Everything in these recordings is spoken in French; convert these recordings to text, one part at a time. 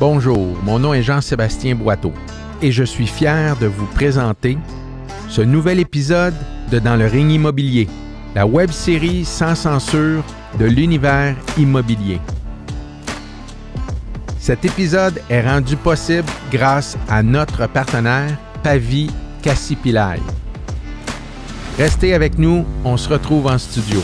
Bonjour, mon nom est Jean-Sébastien Boiteau et je suis fier de vous présenter ce nouvel épisode de Dans le ring immobilier, la web-série sans censure de l'univers immobilier. Cet épisode est rendu possible grâce à notre partenaire Pavi Cassipilai. Restez avec nous, on se retrouve en studio.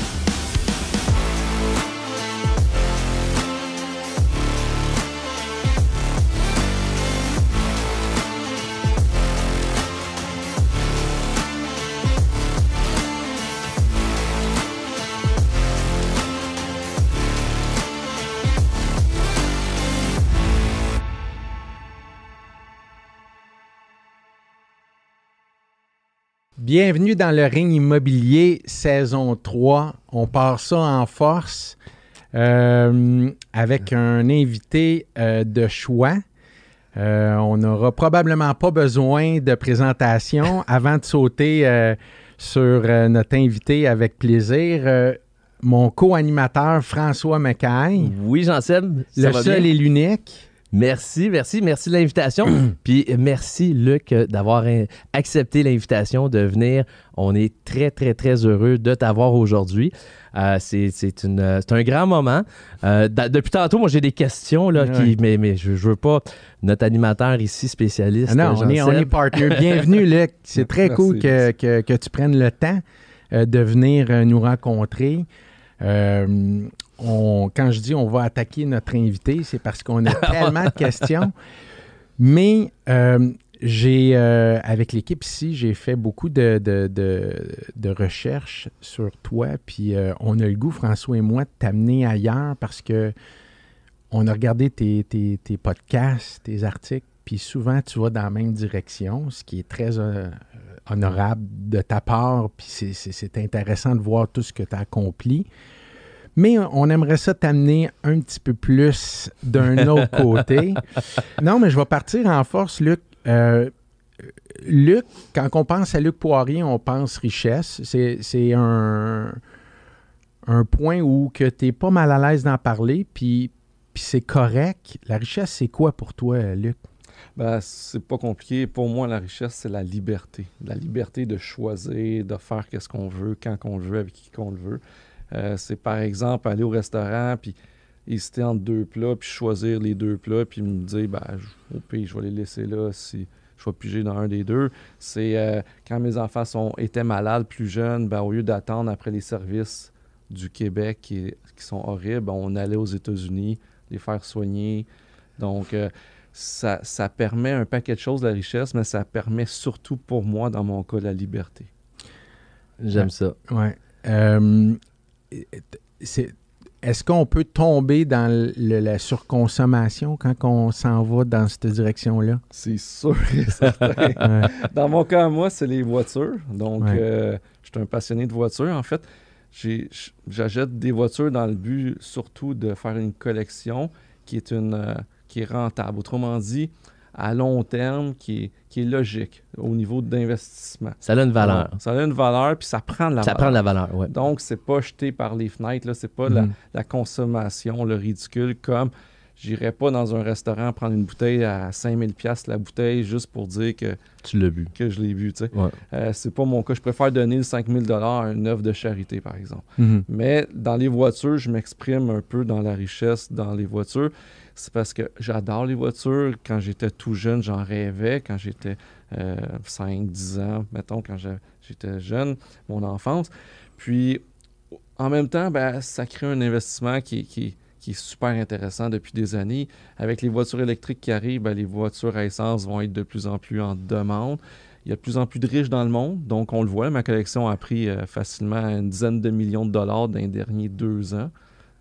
Bienvenue dans le ring immobilier saison 3. On part ça en force euh, avec un invité euh, de choix. Euh, on n'aura probablement pas besoin de présentation avant de sauter sur notre invité avec plaisir. mon co-animateur François Mackay. Oui, j'en Le seul et l'unique. Merci, merci, merci de l'invitation. Puis merci, Luc, d'avoir accepté l'invitation de venir. On est très, très, très heureux de t'avoir aujourd'hui. Euh, c'est un grand moment. Euh, depuis tantôt, moi, j'ai des questions, là, qui, mais, mais je, veux pas. Notre animateur ici, spécialiste. Ah non, on est, partner. Bienvenue, Luc. C'est très cool que, tu prennes le temps euh, de venir nous rencontrer quand je dis on va attaquer notre invité, c'est parce qu'on a tellement de questions. Mais euh, j'ai, euh, avec l'équipe ici, j'ai fait beaucoup de, recherches sur toi. Puis euh, on a le goût, François et moi, de t'amener ailleurs parce que on a regardé tes, tes, podcasts, tes articles. Puis souvent, tu vas dans la même direction, ce qui est très honorable de ta part. Puis c'est, intéressant de voir tout ce que tu as accompli mais on aimerait ça t'amener un petit peu plus d'un autre côté. Non, mais je vais partir en force, Luc. Euh, Luc, quand on pense à Luc Poirier, on pense richesse. C'est un, un point où que n'es pas mal à l'aise d'en parler, puis, c'est correct. La richesse, c'est quoi pour toi, Luc? Ben, c'est pas compliqué. Pour moi, la richesse, c'est la liberté. La liberté de choisir, de faire qu'est-ce qu'on veut, quand on le veut, avec qui qu'on le veut. Euh, c'est par exemple aller au restaurant, puis hésiter entre deux plats, puis choisir les deux plats, puis me dire, bah au pire, je vais les laisser là si je vais piger dans un des deux. C'est euh, quand mes enfants sont, étaient malades plus jeunes, ben, au lieu d'attendre après les services du Québec qui, qui sont horribles, on allait aux États-Unis les faire soigner. Donc, euh, ça, ça permet un paquet de choses, la richesse, mais ça permet surtout pour moi, dans mon cas, la liberté. J'aime ça. Ouais est-ce qu'on peut tomber dans la surconsommation quand on s'en va dans cette direction-là? C'est sûr et certain. Dans mon cas, moi, c'est les voitures. Donc, euh, je suis un passionné de voitures. En fait, j'ai, j'achète des voitures dans le but surtout de faire une collection qui est, une, euh, qui est rentable. Autrement dit, à long terme qui est, qui est logique au niveau d'investissement. Ça a une valeur. ça a une valeur, puis ça prend de la ça valeur. Ça prend de la valeur, oui. Donc, c'est pas jeté par les fenêtres, c'est pas mm. la, consommation, le ridicule, comme j'irais pas dans un restaurant prendre une bouteille à 5000 pièces la bouteille juste pour dire que tu l'as bu que je l'ai bu tu sais euh, c'est pas mon cas je préfère donner le 5000 dollars à une œuvre de charité par exemple mm-hmm. mais dans les voitures je m'exprime un peu dans la richesse dans les voitures c'est parce que j'adore les voitures. Quand j'étais tout jeune, j'en rêvais. Quand j'étais 5-10 euh, ans, mettons, quand j'étais jeune, mon enfance. Puis, en même temps, ben, ça crée un investissement qui, est super intéressant depuis des années. Avec les voitures électriques qui arrivent, ben, les voitures à essence vont être de plus en plus en demande. Il y a de plus en plus de riches dans le monde, donc on le voit, ma collection a pris euh, facilement une dizaine de millions de dollars dans les derniers deux ans.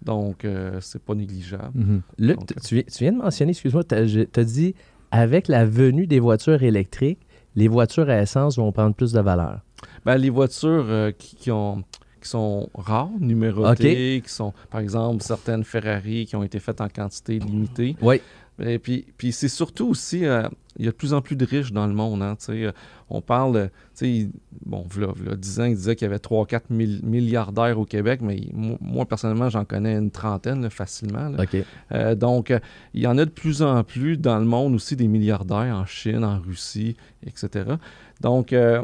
Donc, euh, c'est pas négligeable. Mhm. Euh, tu, viens de mentionner, excuse-moi, tu as, dit avec la venue des voitures électriques, les voitures à essence vont prendre plus de valeur. Ben, les voitures euh, qui, sont rares, numérotées, qui sont, par exemple, certaines Ferrari qui ont été faites en quantité limitée. Oui. Et puis, puis c'est surtout aussi, il y a de plus en plus de riches dans le monde. Hein, euh, on parle, euh, bon, y a 10 ans, il disait qu'il y avait 3-4 milliardaires au Québec, mais moi, personnellement, j'en connais une trentaine facilement. Euh, donc, il y en a de plus en plus dans le monde aussi des milliardaires en Chine, en Russie, etc. Donc, il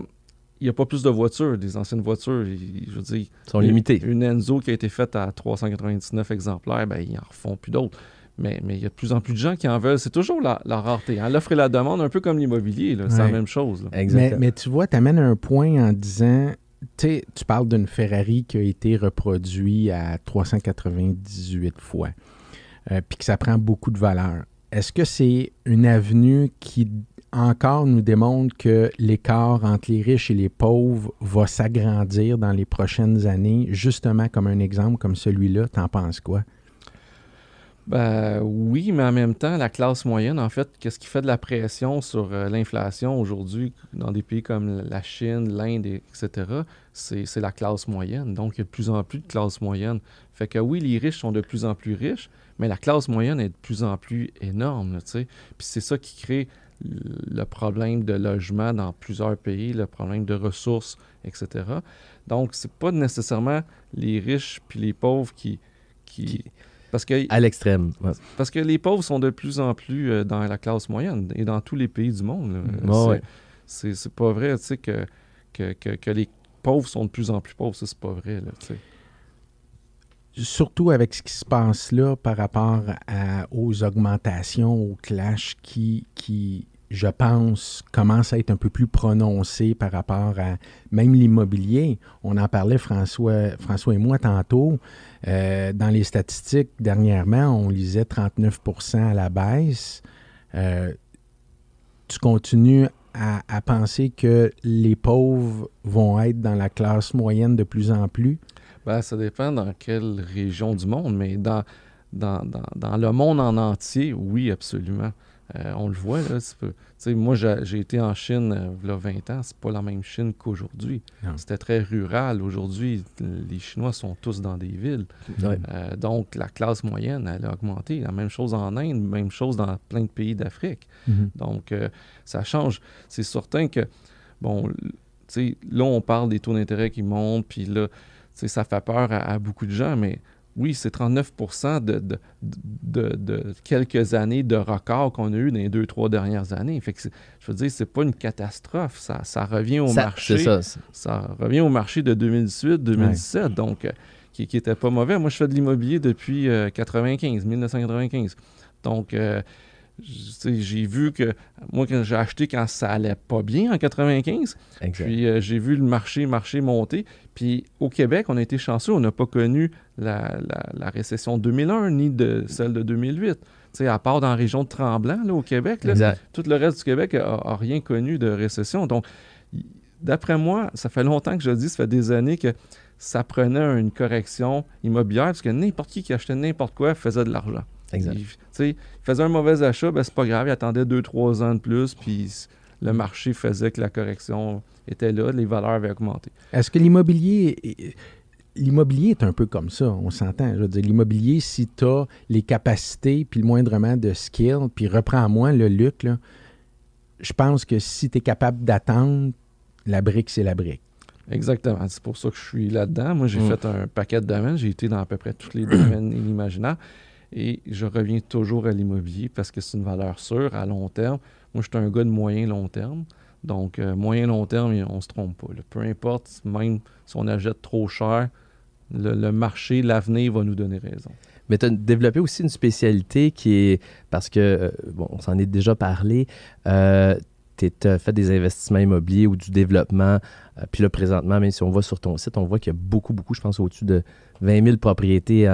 n'y a pas plus de voitures, des anciennes voitures. Je veux dire, sont limitées. Une Enzo qui a été faite à 399 exemplaires, ben, ils n'en refont plus d'autres. Mais il y a de plus en plus de gens qui en veulent. C'est toujours la, rareté. Hein. L'offre et la demande, un peu comme l'immobilier, c'est la même chose. Mais, mais, tu vois, tu amènes un point en disant, tu parles d'une Ferrari qui a été reproduite à 398 fois, euh, puis que ça prend beaucoup de valeur. Est-ce que c'est une avenue qui encore nous démontre que l'écart entre les riches et les pauvres va s'agrandir dans les prochaines années, justement comme un exemple comme celui-là. T'en penses quoi? Ben, oui, mais en même temps, la classe moyenne, en fait, qu'est-ce qui fait de la pression sur euh, l'inflation aujourd'hui dans des pays comme la Chine, l'Inde, etc., c'est la classe moyenne. Donc, il y a de plus en plus de classe moyenne. Fait que oui, les riches sont de plus en plus riches, mais la classe moyenne est de plus en plus énorme, tu Puis c'est ça qui crée le problème de logement dans plusieurs pays, le problème de ressources, etc. Donc, c'est pas nécessairement les riches puis les pauvres qui, qui parce que, à l'extrême. Parce que les pauvres sont de plus en plus euh, dans la classe moyenne et dans tous les pays du monde. c'est pas vrai que, que, que, les pauvres sont de plus en plus pauvres. Ça, c'est pas vrai. Surtout avec ce qui se passe là par rapport aux augmentations, aux clashs qui, qui je pense, commence à être un peu plus prononcé par rapport à même l'immobilier. On en parlait, François, et moi, tantôt. Euh, dans les statistiques, dernièrement, on lisait 39 à la baisse. Euh, tu continues à, penser que les pauvres vont être dans la classe moyenne de plus en plus? Ben, ça dépend dans quelle région du monde, mais dans, dans le monde en entier, oui, absolument. Euh, on le voit, là. Moi, j'ai été en Chine il y a 20 ans, c'est pas la même Chine qu'aujourd'hui. C'était très rural. Aujourd'hui, les Chinois sont tous dans des villes. Euh, donc, la classe moyenne, elle a augmenté. La même chose en Inde, même chose dans plein de pays d'Afrique. Mm-hmm. Donc, euh, ça change. C'est certain que, bon, là, on parle des taux d'intérêt qui montent, puis là, ça fait peur à beaucoup de gens, mais oui, c'est 39 de, de, quelques années de record qu'on a eu dans les deux, trois dernières années. Fait que je veux dire, c'est pas une catastrophe. Ça, revient au marché. Ça, ça, revient au marché de 2018, 2017, donc euh, qui, qui était pas mauvais. Moi, je fais de l'immobilier depuis 1995. Euh, donc, euh, j'ai vu que moi, quand j'ai acheté quand ça allait pas bien en 95, puis euh, j'ai vu le marché, marché monter. Puis au Québec, on a été chanceux, on n'a pas connu la, récession de récession 2001 ni celle de 2008. à part dans la région de Tremblant, au Québec, tout le reste du Québec n'a rien connu de récession. Donc, d'après moi, ça fait longtemps que je le dis, ça fait des années que ça prenait une correction immobilière parce que n'importe qui qui achetait n'importe quoi faisait de l'argent. Exact. Il, il faisait un mauvais achat, ben, c'est pas grave, il attendait deux, trois ans de plus, puis le marché faisait que la correction était là, les valeurs avaient augmenté. Est-ce que l'immobilier. L'immobilier est un peu comme ça, on s'entend. Je veux dire, l'immobilier, si tu as les capacités, puis le moindrement de skill, puis reprends moins le luc, je pense que si tu es capable d'attendre, la brique, c'est la brique. Exactement. C'est pour ça que je suis là-dedans. Moi, j'ai mm. fait un paquet de domaines. J'ai été dans à peu près tous les domaines inimaginables. Et je reviens toujours à l'immobilier parce que c'est une valeur sûre à long terme. Moi, je suis un gars de moyen-long terme. Donc, euh, moyen-long terme, on ne se trompe pas. Peu importe, même si on achète trop cher, le, marché, l'avenir va nous donner raison. Mais tu as développé aussi une spécialité qui est, parce que, euh, bon, on s'en est déjà parlé, euh, tu as fait des investissements immobiliers ou du développement. puis là, présentement, même si on va sur ton site, on voit qu'il y a beaucoup, beaucoup, je pense au-dessus de 20 000 propriétés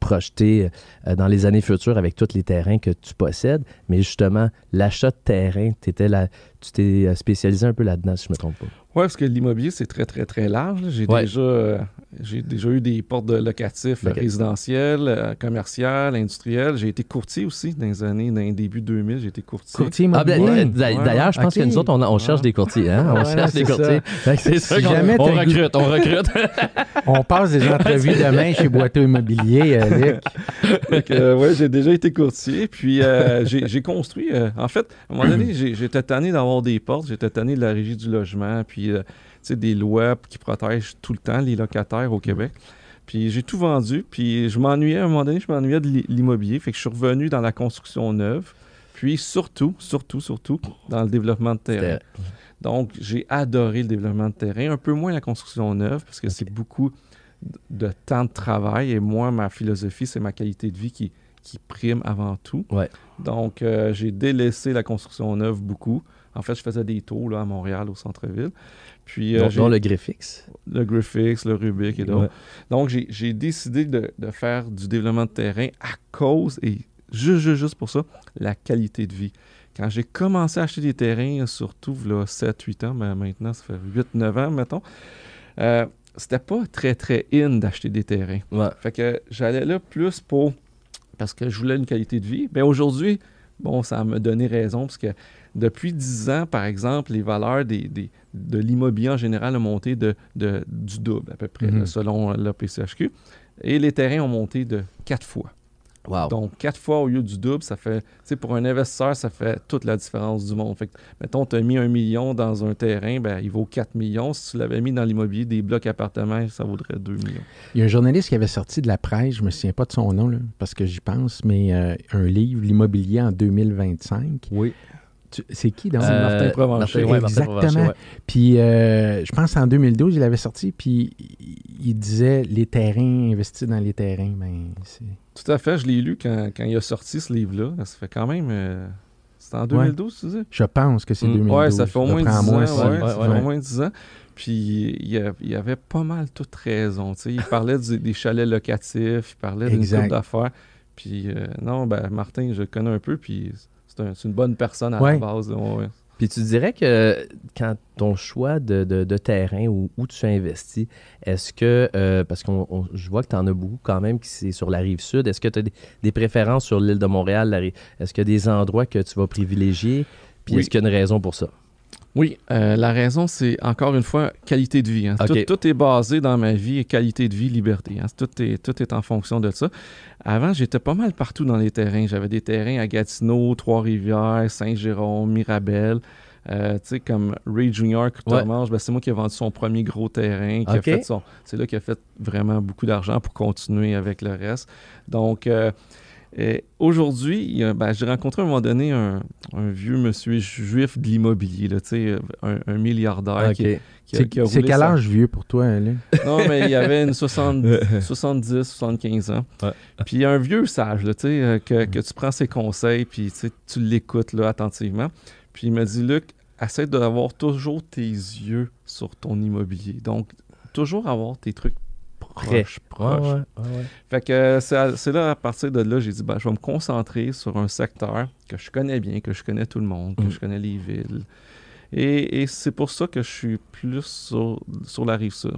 projeter euh, dans les années futures avec tous les terrains que tu possèdes, mais justement, l'achat de terrain, étais tu t'es euh, spécialisé un peu là-dedans, si je ne me trompe pas. Oui, parce que l'immobilier, c'est très, très, très large. Euh, j'ai déjà, eu des portes de locatifs okay. résidentielles, euh, industriels. J'ai été courtier aussi dans les années, dans les 2000, j'ai été courtier. Ah, ben, d'ailleurs, je pense que nous autres, on, on cherche des courtiers. Hein. On cherche des courtiers. on, recrute, on recrute. on passe des entrevues demain chez Boiteau Immobilier, euh, Luc. oui, j'ai déjà été courtier. Puis j'ai construit, en fait, à un moment donné, j'étais tanné d'avoir des portes, j'étais tanné de la régie du logement, puis puis euh, des lois qui protègent tout le temps les locataires au mm. Québec. Puis j'ai tout vendu, puis je m'ennuyais à un moment donné, je m'ennuyais de l'immobilier, fait que je suis revenu dans la construction neuve, puis surtout, surtout, surtout dans le développement de terrain. Donc j'ai adoré le développement de terrain, un peu moins la construction neuve, parce que c'est beaucoup de temps de travail, et moi, ma philosophie, c'est ma qualité de vie qui, prime avant tout. Donc, euh, j'ai délaissé la construction neuve beaucoup. En fait, je faisais des tours là, à Montréal, au centre-ville. Puis, euh, le Griffix. Le Griffix, le Rubik et d'autres. Donc, j'ai décidé de, faire du développement de terrain à cause, et juste, juste, pour ça, la qualité de vie. Quand j'ai commencé à acheter des terrains, surtout là, 7-8 ans, mais ben, maintenant, ça fait 8-9 ans, mettons, euh, c'était pas très, très in d'acheter des terrains. Fait que j'allais là plus pour parce que je voulais une qualité de vie. Mais ben, aujourd'hui, Bon, ça me donné raison parce que depuis 10 ans, par exemple, les valeurs de l'immobilier en général ont monté de, du double à peu près, mhm. selon selon Et les terrains ont monté de 4 fois. Donc, quatre fois au lieu du double, ça fait, tu sais, pour un investisseur, ça fait toute la différence du monde. Fait que, mettons, tu as mis un million dans un terrain, ben, il vaut 4 millions. Si tu l'avais mis dans l'immobilier des blocs appartements, ça vaudrait 2 millions. Il y a un journaliste qui avait sorti de la presse, je me souviens pas de son nom, parce que j'y pense, mais euh, un livre, L'immobilier en 2025. Oui. C'est qui dans euh, Martin Provencher? ouais, Exactement. puis euh, je pense en 2012, il avait sorti, puis il disait les terrains, investis dans les terrains. Ben, Tout à fait, je l'ai lu quand, il a sorti ce livre-là. Ça fait quand même. C'était euh, c'est en 2012, tu disais? Je pense que c'est 2012. Mm. Oui, ça fait au moins 10 ans. ça, fait au moins 10 ans. Puis il, y avait pas mal toute raison. Il parlait des chalets locatifs, il parlait d'une d'affaires. Puis euh, non, ben, Martin, je le connais un peu, puis c'est une bonne personne à la base. Puis tu dirais que quand ton choix de, terrain ou où, tu investis, est-ce que, euh, parce que je vois que tu en as beaucoup quand même qui c'est sur la rive sud, est-ce que tu as des, préférences sur l'île de Montréal? Est-ce qu'il y a des endroits que tu vas privilégier? Puis est-ce qu'il y a une raison pour ça? Oui, euh, la raison, c'est encore une fois qualité de vie. Hein. Tout, est basé dans ma vie, et qualité de vie, liberté. Hein. Tout, est, en fonction de ça. Avant, j'étais pas mal partout dans les terrains. J'avais des terrains à Gatineau, Trois-Rivières, Saint-Jérôme, Mirabel. Euh, tu sais, comme Ray Junior, ouais. ben, c'est moi qui ai vendu son premier gros terrain. C'est là qu'il a fait vraiment beaucoup d'argent pour continuer avec le reste. Donc, euh, Aujourd'hui, ben, j'ai rencontré à un moment donné un, vieux monsieur juif de l'immobilier, un, un, milliardaire. Qui, C'est quel âge vieux pour toi, Alain? Non, mais il avait une 70, 75 ans. y Puis un vieux sage, euh, que, que, tu prends ses conseils, puis tu l'écoutes attentivement. Puis il m'a dit, Luc, essaie d'avoir toujours tes yeux sur ton immobilier. Donc, toujours avoir tes trucs Proche, proche. fait que euh, c'est là, à partir de là, j'ai dit, ben, je vais me concentrer sur un secteur que je connais bien, que je connais tout le monde, que mm. je connais les villes. Et, c'est pour ça que je suis plus sur, sur la rive sud.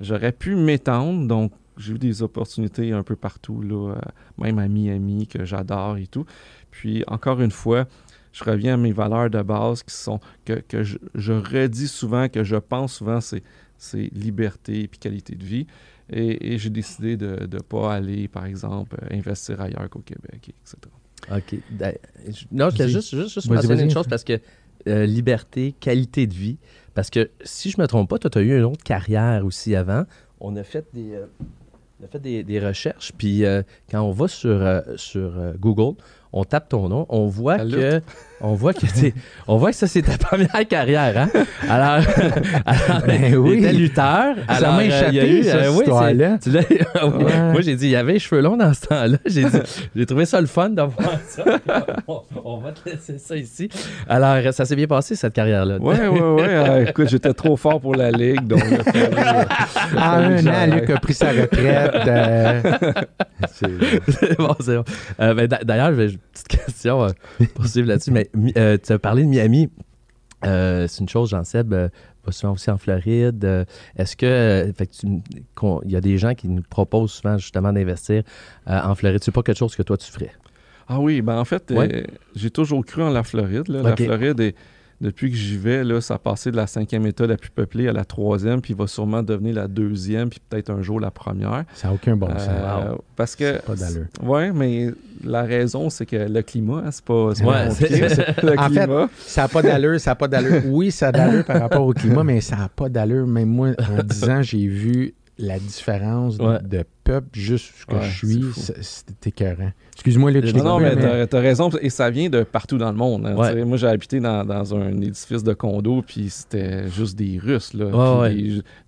J'aurais pu m'étendre, donc j'ai eu des opportunités un peu partout, là, euh, même à Miami, que j'adore et tout. Puis encore une fois, je reviens à mes valeurs de base qui sont que, que je, je, redis souvent, que je pense souvent, c'est, liberté et qualité de vie. Et, j'ai décidé de ne pas aller, par exemple, investir ailleurs qu'au Québec, etc. OK. Non, je juste, juste, juste mentionner une chose parce que euh, liberté, qualité de vie. Parce que si je ne me trompe pas, toi, tu as eu une autre carrière aussi avant. On a fait des, euh, on a fait des, des recherches. Puis euh, quand on va sur, sur Google, on tape ton nom, on voit que on voit que on voit que ça c'est ta première carrière hein? Alors, ben oui, lutteur, alors, m'a euh, échappé eu, Moi j'ai dit il y avait les cheveux longs dans ce temps-là, j'ai dit j'ai trouvé ça le fun d'avoir ça. on, va te laisser ça ici. Alors euh, ça s'est bien passé cette carrière là. Oui oui oui, ah, écoute, j'étais trop fort pour la ligue donc euh, un an Luc a pris sa retraite. c'est bon, bon. Ben, d'ailleurs je vais petite question euh, possible là-dessus. Mais euh, tu as parlé de Miami. Euh, c'est une chose, Jean-Seb pas souvent aussi en Floride. Est-ce que, il y a des gens qui nous proposent souvent justement d'investir en Floride? C'est pas quelque chose que toi tu ferais? Ah oui, ben en fait, j'ai toujours cru en la Floride. La Floride est depuis que j'y vais, là, ça a passé de la cinquième État la plus peuplée à la troisième, puis va sûrement devenir la deuxième, puis peut-être un jour la première. Ça n'a aucun bon euh, sens. Parce que. Pas ouais, mais la raison, c'est que le climat, hein, c'est pas. le climat. ça n'a pas d'allure, ça n'a pas d'allure. Oui, ça a d'allure par rapport au climat, mais ça n'a pas d'allure. Même moi, en 10 ans, j'ai vu la différence de peuple juste ce que je suis, c'était écœurant. Excuse-moi, le Non, mais, t'as raison. Et ça vient de partout dans le monde. Hein, Moi, j'ai habité dans, un édifice de condo, puis c'était juste des Russes. Là,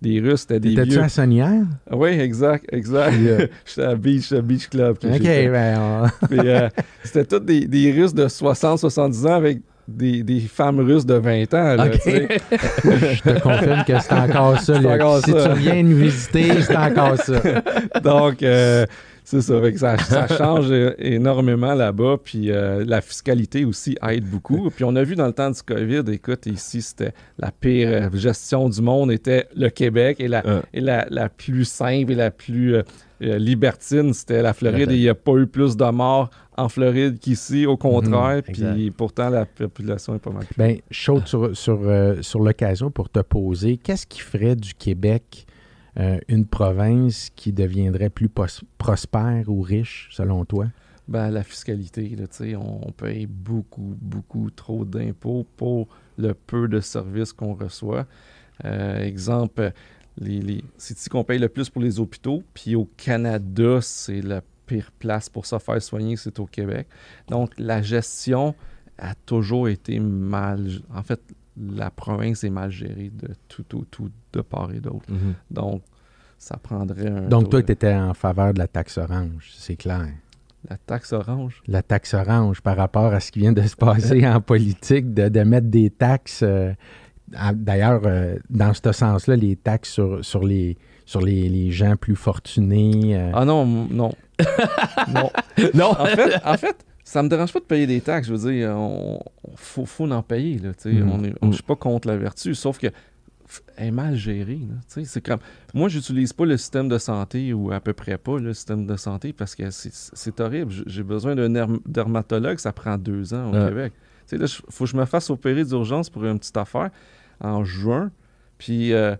des, Russes, c'était des. T'étais-tu à Oui, exact, exact. Je euh, J'étais à Beach, Beach Club. OK, ben. Euh, c'était tous des Russes de 60-70 ans avec des, femmes russes de 20 ans. Je te confirme que c'est encore ça. si tu viens nous visiter, c'est encore ça. Donc, euh, c'est ça, ça, ça. change énormément là-bas. Puis euh, la fiscalité aussi aide beaucoup. Puis on a vu dans le temps du COVID, écoute, ici, c'était la pire euh, gestion du monde était le Québec et la, et la, la, plus simple et la plus libertine, c'était la Floride. il n'y a pas eu plus de morts en Floride qu'ici, au contraire. Mhm, puis pourtant, la population est pas mal Bien, chaude sur, euh, sur, l'occasion pour te poser, qu'est-ce qui ferait du Québec euh, une province qui deviendrait plus prospère ou riche, selon toi? Ben, la fiscalité, tu on, on paye beaucoup, beaucoup trop d'impôts pour le peu de services qu'on reçoit. Euh, exemple, les, c'est ici qu'on paye le plus pour les hôpitaux, puis au Canada, c'est le pire place pour se faire soigner, c'est au Québec. Donc, la gestion a toujours été mal. En fait, la province est mal gérée de tout, tout, de part et d'autre. Mhm. Donc, ça prendrait Donc, toi, tu étais en faveur de la taxe orange, c'est clair. La taxe orange. La taxe orange par rapport à ce qui vient de se passer en politique, de, mettre des taxes. Euh, d'ailleurs, euh, dans ce sens-là, les taxes sur, sur les, sur les, gens plus fortunés. Euh. Ah non, non. non. En fait, en fait, ça me dérange pas de payer des taxes. Je veux dire, on, faut, en payer. Là, tu mm-hmm. Je suis mm. pas contre la vertu, sauf que est mal gérée. C'est comme... Moi, j'utilise pas le système de santé ou à peu près pas le système de santé parce que c'est- horrible. J'ai besoin d'un dermatologue, ça prend deux ans au Québec. Tu faut que je me fasse opérer d'urgence pour une petite affaire en juin. Puis euh,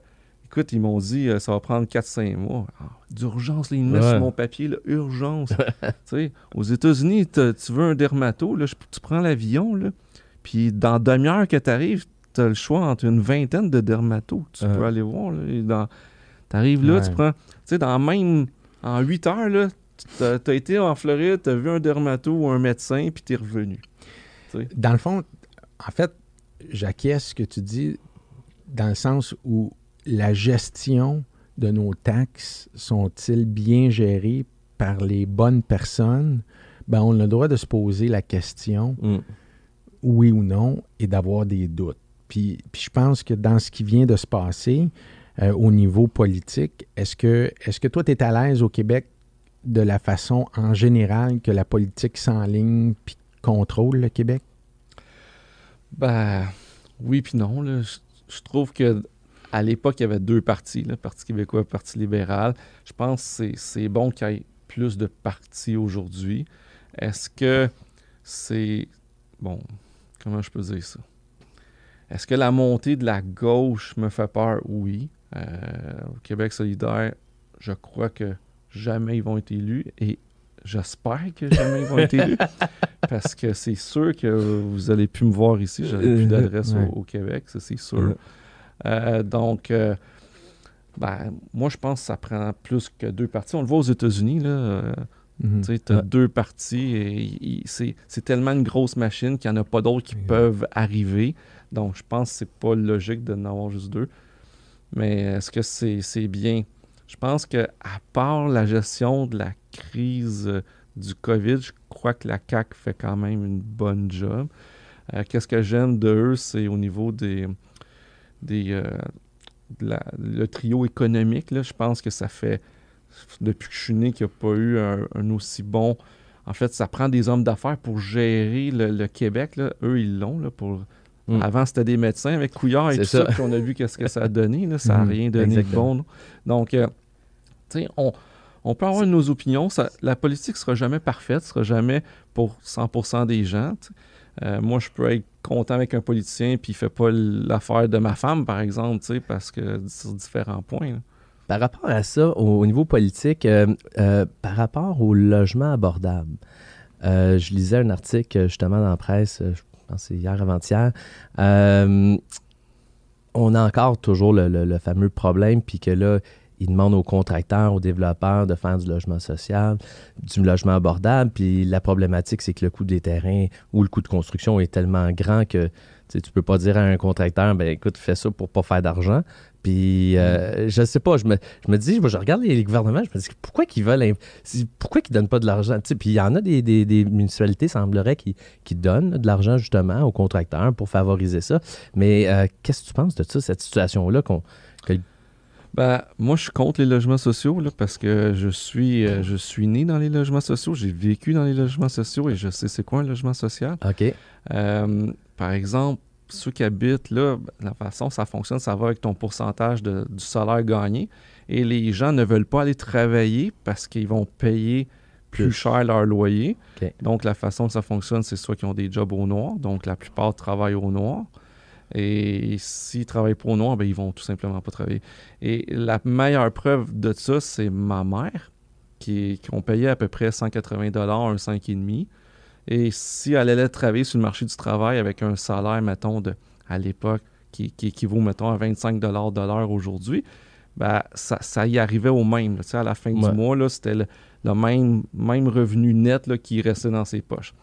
Écoute, ils m'ont dit, que euh, ça va prendre 4-5 mois. Ah, d'urgence, ils me mettent sur mon papier, là, urgence. aux États-Unis, tu veux un dermato, là, tu prends l'avion, puis dans demi-heure que tu arrives, tu as le choix entre une vingtaine de dermatos. Tu peux aller voir. Tu arrives là, tu prends. Tu sais, dans même. En 8 heures, là, t'as as été en Floride, tu as vu un dermato ou un médecin, puis tu es revenu. Dans le fond, en fait, j'acquiesce ce que tu dis dans le sens où la gestion de nos taxes sont-ils bien gérés par les bonnes personnes? Ben, on a le droit de se poser la question, mm. oui ou non, et d'avoir des doutes. Puis, je pense que dans ce qui vient de se passer euh, au niveau politique, est-ce que, est que toi, tu es à l'aise au Québec de la façon en général que la politique s'enligne puis contrôle le Québec? Ben, oui puis non. je trouve que à l'époque, il y avait deux partis, le Parti québécois et le Parti libéral. Je pense que c'est bon qu'il y ait plus de partis aujourd'hui. Est-ce que c'est. Bon, comment je peux dire ça? Est-ce que la montée de la gauche me fait peur? Oui. Euh, au Québec solidaire, je crois que jamais ils vont être élus et j'espère que jamais ils vont être élus parce que c'est sûr que vous allez plus me voir ici. Je n'avais plus euh, d'adresse au, Québec, c'est sûr. Euh, donc, euh, ben, moi, je pense que ça prend plus que deux parties. On le voit aux États-Unis, là. Euh, mhm. Tu as deux parties et, c'est tellement une grosse machine qu'il n'y en a pas d'autres qui peuvent arriver. Donc, je pense que c'est pas logique de n'en avoir juste deux. Mais est-ce que c'est bien? Je pense que à part la gestion de la crise du COVID, je crois que la CAC fait quand même une bonne job. Qu'est-ce que j'aime de c'est au niveau des, euh, le trio économique, je pense que ça fait depuis que je suis né qu'il n'y a pas eu un, aussi bon. En fait, ça prend des hommes d'affaires pour gérer le, Québec. Eux, ils l'ont pour hmm. Avant, c'était des médecins avec Couillard et tout ça, qu'on a vu qu'est-ce que ça a donné. ça n'a hmm. rien donné de bon. Donc, euh, on, on, peut avoir nos opinions. la politique ne sera jamais parfaite, ne sera jamais pour 100% des gens. Euh, moi, je peux être content avec un politicien, puis il fait pas l'affaire de ma femme, par exemple, parce que sur différents points. Par rapport à ça, au, niveau politique, euh, euh, par rapport au logement abordable, je lisais un article justement dans la presse, je pense c'est hier avant-hier. on a encore toujours le fameux problème, puis que là, il demande aux contracteurs, aux développeurs de faire du logement social, du logement abordable. Puis la problématique, c'est que le coût des terrains ou le coût de construction est tellement grand que tu ne peux pas dire à un contracteur, ben écoute, fais ça pour ne pas faire d'argent. Puis euh, mm. je sais pas, je me, dis, je regarde les, gouvernements, je me dis pourquoi ils veulent, pourquoi qu'ils donnent pas de l'argent. puis il y en a des, municipalités, semblerait, qui, donnent de l'argent justement aux contracteurs pour favoriser ça. Mais euh, qu'est-ce que tu penses de ça, cette situation-là qu'on ben, moi, je suis contre les logements sociaux parce que je suis, euh, je suis né dans les logements sociaux, j'ai vécu dans les logements sociaux et je sais c'est quoi un logement social. Euh, par exemple, ceux qui habitent là, ben, la façon ça fonctionne, ça va avec ton pourcentage du salaire gagné. Et les gens ne veulent pas aller travailler parce qu'ils vont payer plus, cher leur loyer. Donc, la façon que ça fonctionne, c'est soit qui ont des jobs au noir, donc la plupart travaillent au noir. Et s'ils travaillent pour nous, noir, ah ben, ils vont tout simplement pas travailler. Et la meilleure preuve de ça, c'est ma mère, qui, ont payé à peu près 180 un 5,5. Et si elle allait travailler sur le marché du travail avec un salaire, mettons, de, à l'époque, qui, équivaut, mettons, à 25 de l'heure aujourd'hui, ben, ça, y arrivait au même. à la fin du mois, c'était le, même, même revenu net qui restait dans ses poches.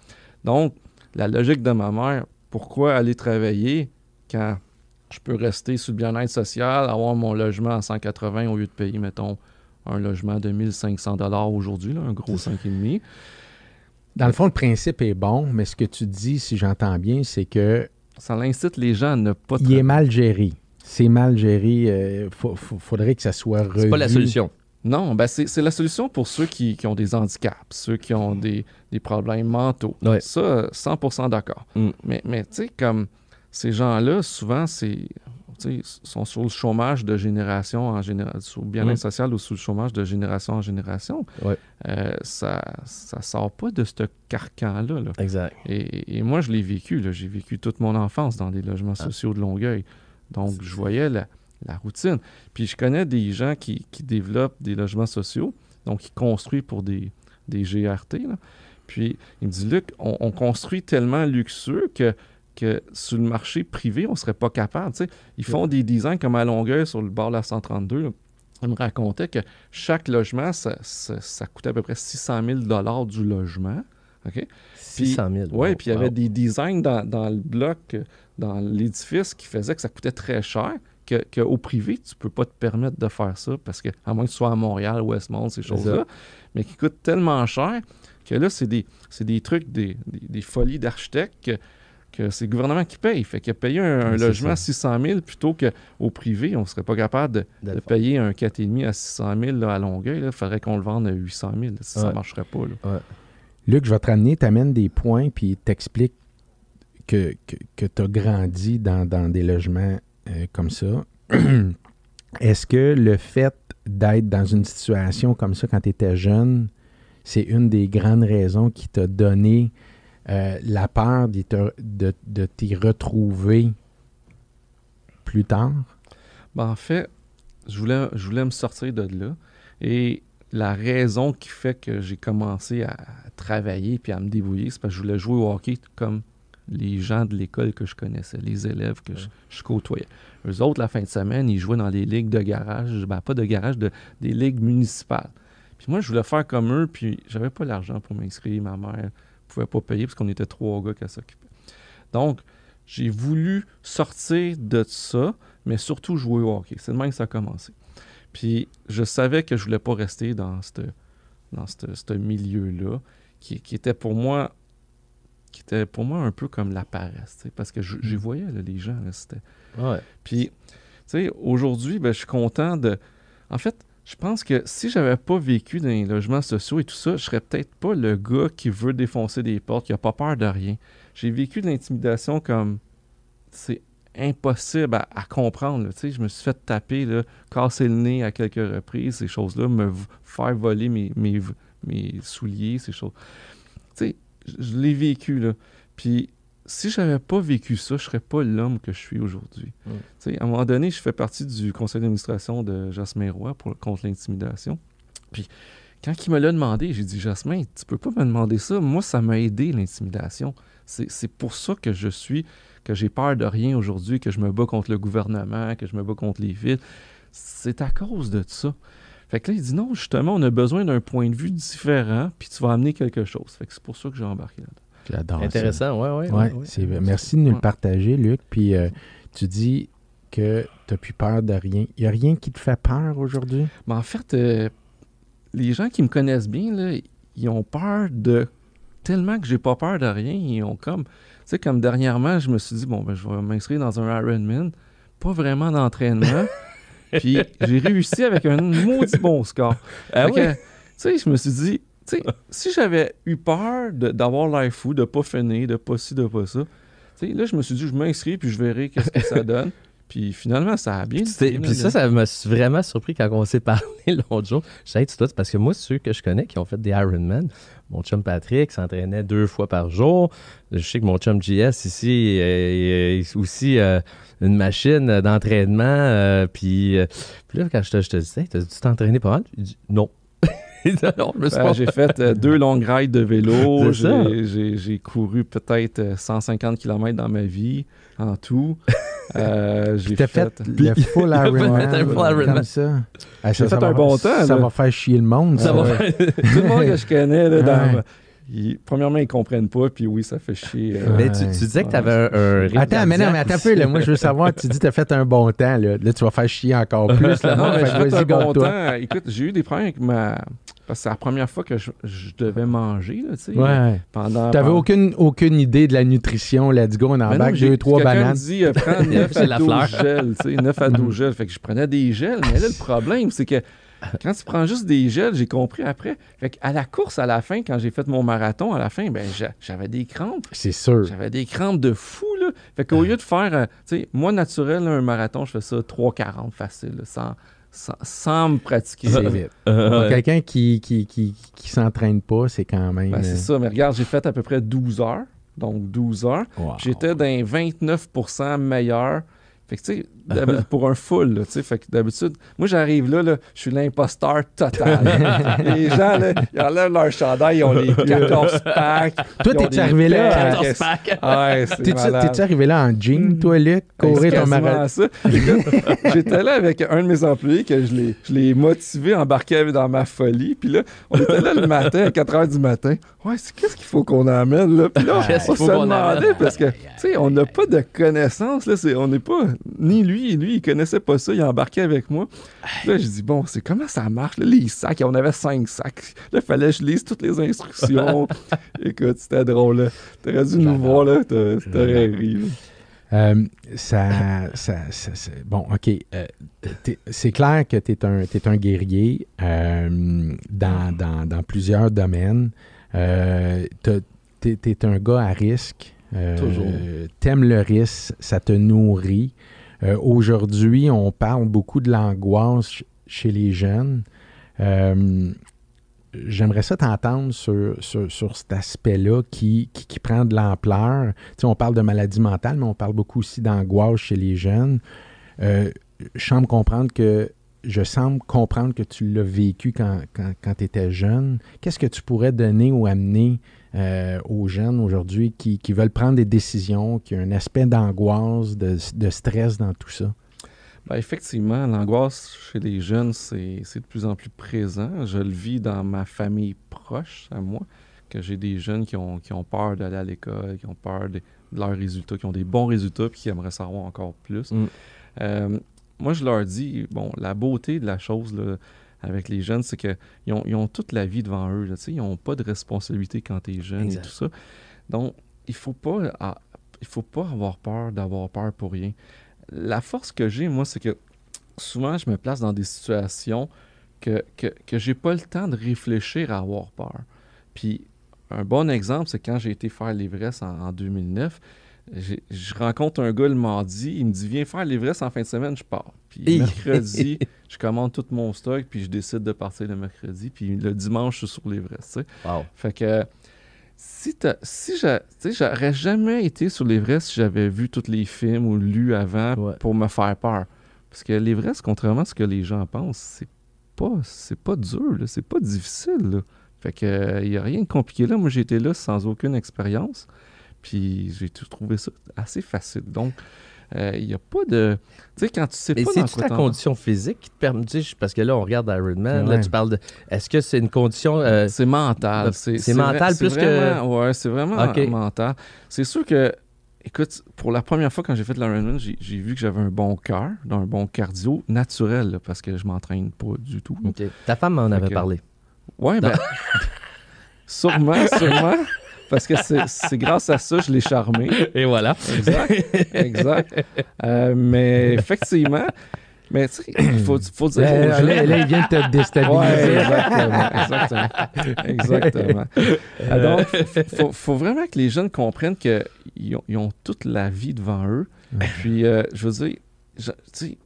Donc, la logique de ma mère, pourquoi aller travailler quand je peux rester sous le bien-être social, avoir mon logement à 180 au lieu de payer, mettons, un logement de 1500 dollars aujourd'hui, un gros 5,5. Dans le fond, le principe est bon, mais ce que tu dis, si j'entends bien, c'est que... Ça l'incite les gens à ne pas... Il est mal géré. C'est mal géré. Euh, faudrait que ça soit revu. C'est pas la solution. Non, ben, c'est la solution pour ceux qui, ont des handicaps, ceux qui ont des, problèmes mentaux. Ça, 100% d'accord. Mm. Mais, mais tu sais, comme ces gens-là, souvent, c'est sont sur le chômage de génération en génération, sur bien-être social ou sous le chômage de génération en génération. Euh, ça ne sort pas de ce carcan-là. Exact. Et, moi, je l'ai vécu. J'ai vécu toute mon enfance dans des logements ah. sociaux de Longueuil. Donc, je voyais la, routine. Puis, je connais des gens qui, développent des logements sociaux, donc qui construisent pour des, des GRT. Puis, il me dit, Luc, on construit tellement luxueux que que sur le marché privé, on ne serait pas capable. Ils font des designs comme à longueur sur le bord de la 132. Ils me racontaient que chaque logement, ça, coûtait à peu près 600 000 du logement. OK? 600 000 Oui, puis il y avait des designs dans, le bloc, dans l'édifice, qui faisaient que ça coûtait très cher, qu'au que privé, tu ne peux pas te permettre de faire ça, parce que, à moins que tu sois à Montréal, Westmont, ces choses-là, mais qui coûtent tellement cher que là, c'est des, trucs, des folies d'architectes que c'est le gouvernement qui paye. Fait qu'il a un, logement à 600 000 plutôt qu'au privé. On ne serait pas capable de, payer un 4,5 à 600 000 à longueur, Il faudrait qu'on le vende à 800 000 si ça ne marcherait pas. Luc, je vais te ramener, t'amènes des points, puis t'expliques que, que, tu as grandi dans, des logements euh, comme ça. Est-ce que le fait d'être dans une situation comme ça quand tu étais jeune, c'est une des grandes raisons qui t'a donné euh, la peur de, t'y retrouver plus tard? Ben, en fait, je voulais, je voulais me sortir de là. Et la raison qui fait que j'ai commencé à travailler puis à me débrouiller, c'est parce que je voulais jouer au hockey comme les gens de l'école que je connaissais, les élèves que je, côtoyais. Eux autres, la fin de semaine, ils jouaient dans les ligues de garage, ben pas de garage, de, des ligues municipales. Puis moi, je voulais faire comme eux, puis j'avais pas l'argent pour m'inscrire, ma mère pouvait pas payer parce qu'on était trois gars qui s'occupaient. Donc, j'ai voulu sortir de ça, mais surtout jouer au hockey. C'est de même que ça a commencé. Puis, je savais que je voulais pas rester dans ce milieu-là, qui, était pour moi qui était pour moi un peu comme la paresse, parce que j'y mm. voyais les gens. puis ouais. Puis, aujourd'hui, ben, je suis content de... En fait, je pense que si j'avais pas vécu dans les logements sociaux et tout ça, je serais peut-être pas le gars qui veut défoncer des portes, qui a pas peur de rien. J'ai vécu de l'intimidation comme c'est impossible à, comprendre. je me suis fait taper, casser le nez à quelques reprises, ces choses-là, me faire voler mes, mes souliers, ces choses. Tu sais, je l'ai vécu là. Puis si j'avais pas vécu ça, je serais pas l'homme que je suis aujourd'hui. Mm. À un moment donné, je fais partie du conseil d'administration de Jasmin Roy pour, contre l'intimidation. Puis quand il me l'a demandé, j'ai dit Jasmin, tu peux pas me demander ça. Moi, ça m'a aidé l'intimidation. C'est pour ça que je suis, que j'ai peur de rien aujourd'hui, que je me bats contre le gouvernement, que je me bats contre les villes. C'est à cause de ça. Fait que là, il dit non, justement, on a besoin d'un point de vue différent, puis tu vas amener quelque chose. Fait que c'est pour ça que j'ai embarqué là-dedans. J'adore Intéressant, oui, ouais, ouais. Merci de nous le partager, Luc. Puis euh, tu dis que tu n'as plus peur de rien. Il n'y a rien qui te fait peur aujourd'hui? Ben, en fait, euh, les gens qui me connaissent bien, là, ils ont peur de tellement que j'ai pas peur de rien. Ils ont comme. Tu sais, comme dernièrement, je me suis dit, bon, ben, je vais m'inscrire dans un Ironman. Pas vraiment d'entraînement. Puis j'ai réussi avec un maudit bon score. Ah Tu sais, je me suis dit, sais, si j'avais eu peur d'avoir l'air fou, de pas finir, de pas ci, de pas ça, là, je me suis dit, je m'inscris, puis je verrai qu'est-ce que ça donne. Puis finalement, ça a bien. Puis, puis ça, ça m'a vraiment surpris quand on s'est parlé l'autre jour. Je sais, parce que moi, ceux que je connais qui ont fait des Ironman, mon chum Patrick s'entraînait deux fois par jour. Je sais que mon chum GS ici est, aussi euh, une machine d'entraînement. Euh, euh, puis, là, quand je te, disais, tu t'as pas mal? non, Ben, j'ai fait euh, deux longues rides de vélo. J'ai couru peut-être 150 euh, km dans ma vie, en tout. Euh, j'ai fait... le full Ironman. Euh, comme ah, ça. fait ça un bon temps. Ça va faire chier le monde. Ça, tout le monde que je connais là, dans premièrement, ils comprennent pas, puis oui, ça fait chier. Euh, mais tu, disais que tu avais un, Attends, mais attends un peu, là, moi je veux savoir, tu dis que tu as fait un bon temps, là. là tu vas faire chier encore plus. Là, non, mais j'ai fait un bon temps. Écoute, j'ai eu des problèmes avec ma. Parce que c'est la première fois que je, devais manger, là, tu sais. Ouais. Pendant. Tu n'avais aucune, aucune idée de la nutrition, là, du go, on embarque, j'ai eu trois bananes. dit, euh, prends 9 à 12 gels, tu sais, 9 à 12 gels. Fait que je prenais des gels, mais là, le problème, c'est que quand tu prends juste des gels, j'ai compris après. Fait à la course, à la fin, quand j'ai fait mon marathon, à la fin, ben, j'avais des crampes. C'est sûr. J'avais des crampes de fou, là. Fait qu'au hein. lieu de faire, euh, moi, naturel, un marathon, je fais ça 3,40 facile, sans, sans, me pratiquer. C'est euh, Quelqu'un qui, qui, s'entraîne pas, c'est quand même. Ben, c'est euh, ça, mais regarde, j'ai fait à peu près 12 heures, donc 12 heures. J'étais d'un 29 meilleur fait que, tu sais, pour un full, tu sais, fait que d'habitude, moi, j'arrive là, là je suis l'imposteur total. les gens, là, ils enlèvent leur chandail, ils ont les 14 packs. Toi, t'es arrivé là. 14 packs. Euh, t'es-tu arrivé là en jean, mm-hmm. toi, Luc, courir ton marathon? J'étais là avec un de mes employés que je l'ai motivé, embarqué dans ma folie. Puis là, on était là le matin, à 4 h du matin. Ouais, qu'est-ce qu'il faut qu'on amène, là? Puis là, on se demandait, parce que, tu sais, on n'a pas de connaissances, là. On n'est pas ni lui, lui, il connaissait pas ça, il embarquait avec moi. Là, je dis, bon, c'est comment ça marche, les sacs, on avait cinq sacs. Là, il fallait que je lise toutes les instructions. Écoute, c'était drôle, Tu T'aurais dû nous voir, là, t'aurais ri. Euh, ça, bon, OK. Euh, c'est clair que tu es, un guerrier euh, mm-hmm. dans, plusieurs domaines. tu un gars à risque euh, t'aimes le risque, ça te nourrit. Euh, aujourd'hui, on parle beaucoup de l'angoisse chez les jeunes. Euh, j'aimerais ça t'entendre sur, cet aspect-là qui, prend de l'ampleur. on parle de maladie mentale, mais on parle beaucoup aussi d'angoisse chez les jeunes. Euh, comprendre que je semble comprendre que tu l'as vécu quand, quand tu étais jeune. Qu'est-ce que tu pourrais donner ou amener euh, aux jeunes aujourd'hui qui, veulent prendre des décisions, qui ont un aspect d'angoisse, de, stress dans tout ça? Ben, effectivement, l'angoisse chez les jeunes, c'est de plus en plus présent. Je le vis dans ma famille proche à moi, que j'ai des jeunes qui ont, qui ont peur d'aller à l'école, qui ont peur de, leurs résultats, qui ont des bons résultats, puis qui aimeraient savoir encore plus. Mm. Euh, moi, je leur dis, bon, la beauté de la chose, là, avec les jeunes, c'est qu'ils ont, toute la vie devant eux. ils n'ont pas de responsabilité quand tu es jeune et tout ça. Donc, il ne faut, pas, ah, faut pas avoir peur d'avoir peur pour rien. La force que j'ai, moi, c'est que souvent, je me place dans des situations que, que, que j'ai pas le temps de réfléchir à avoir peur. Puis, un bon exemple, c'est quand j'ai été faire l'ivresse en 2009 je rencontre un gars le mardi, il me dit Viens faire l'ivresse en fin de semaine, je pars. Puis mercredi, je commande tout mon stock, puis je décide de partir le mercredi, puis le dimanche, je suis sur l'ivresse. Wow. Fait que si, si j'aurais jamais été sur l'Everest si j'avais vu tous les films ou lu avant pour me faire peur. Parce que l'Everest, contrairement à ce que les gens pensent, c'est pas, c'est pas dur, c'est pas difficile. Fait que il n'y a rien de compliqué là. Moi, j'étais là sans aucune expérience. Puis j'ai trouvé ça assez facile. Donc, il euh, n'y a pas de. Tu sais, quand tu sais pas. Mais c'est ta condition physique qui te permet. Parce que là, on regarde Iron Man, là, tu parles de. Est-ce que c'est une condition. Euh, c'est mental. C'est mental plus que. Ouais, c'est vraiment mental. C'est sûr que. Écoute, pour la première fois quand j'ai fait de l'Ironman, j'ai vu que j'avais un bon cœur, un bon cardio naturel, parce que je m'entraîne pas du tout. Ta femme m'en avait parlé. Ouais, ben. sûrement, sûrement parce que c'est grâce à ça que je l'ai charmé. Et voilà. Exact. exact. Euh, mais effectivement. Mais il faut, dire. Ben, là, il vient de te déstabiliser. exactement. Exactement. exactement. Euh. Donc, il faut, faut, vraiment que les jeunes comprennent qu'ils ont, ont, toute la vie devant eux. Puis, euh, je veux dire, tu,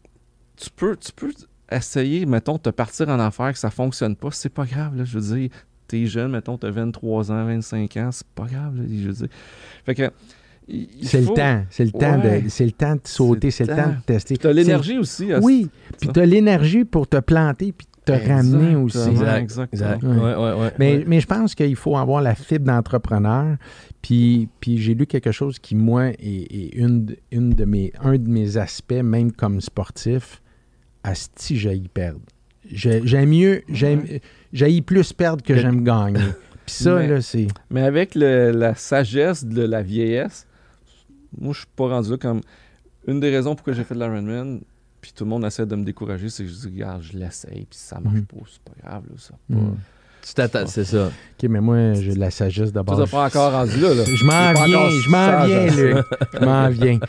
tu peux. Tu peux essayer, mettons, de partir en affaire que ça ne fonctionne pas, c'est pas grave, là, je veux dire, t'es jeune, mettons, t'as 23 ans, 25 ans, c'est pas grave, je veux dire. Fait que. C'est le temps, c'est le temps de c'est le temps de sauter, c'est le temps. de tester. Tu as l'énergie aussi. Hein, oui, puis tu as l'énergie pour te planter puis te ramener aussi. Exact, exact. Ouais. Ouais, mais, mais je pense qu'il faut avoir la fibre d'entrepreneur. Puis, puis j'ai lu quelque chose qui, moi, est, une, une, de mes, un de mes aspects, même comme sportif, à ce j'ai y perdre. J'aime mieux. J'aille plus perdre que j'aime gagner. Puis ça, mais, là, c'est. Mais avec la sagesse de la vieillesse, moi, je suis pas rendu là comme. Une des raisons pourquoi j'ai fait de l'Ironman, puis tout le monde essaie de me décourager, c'est que je dis, regarde, je l'essaye, puis ça marche mhm. pas, c'est pas grave, là, ça. Mhm. Tu t'attends, c'est ça. OK, mais moi, j'ai de la sagesse d'abord. Tu pas encore rendu là. là. Je m'en viens, je m'en viens, Luc. Je m'en viens.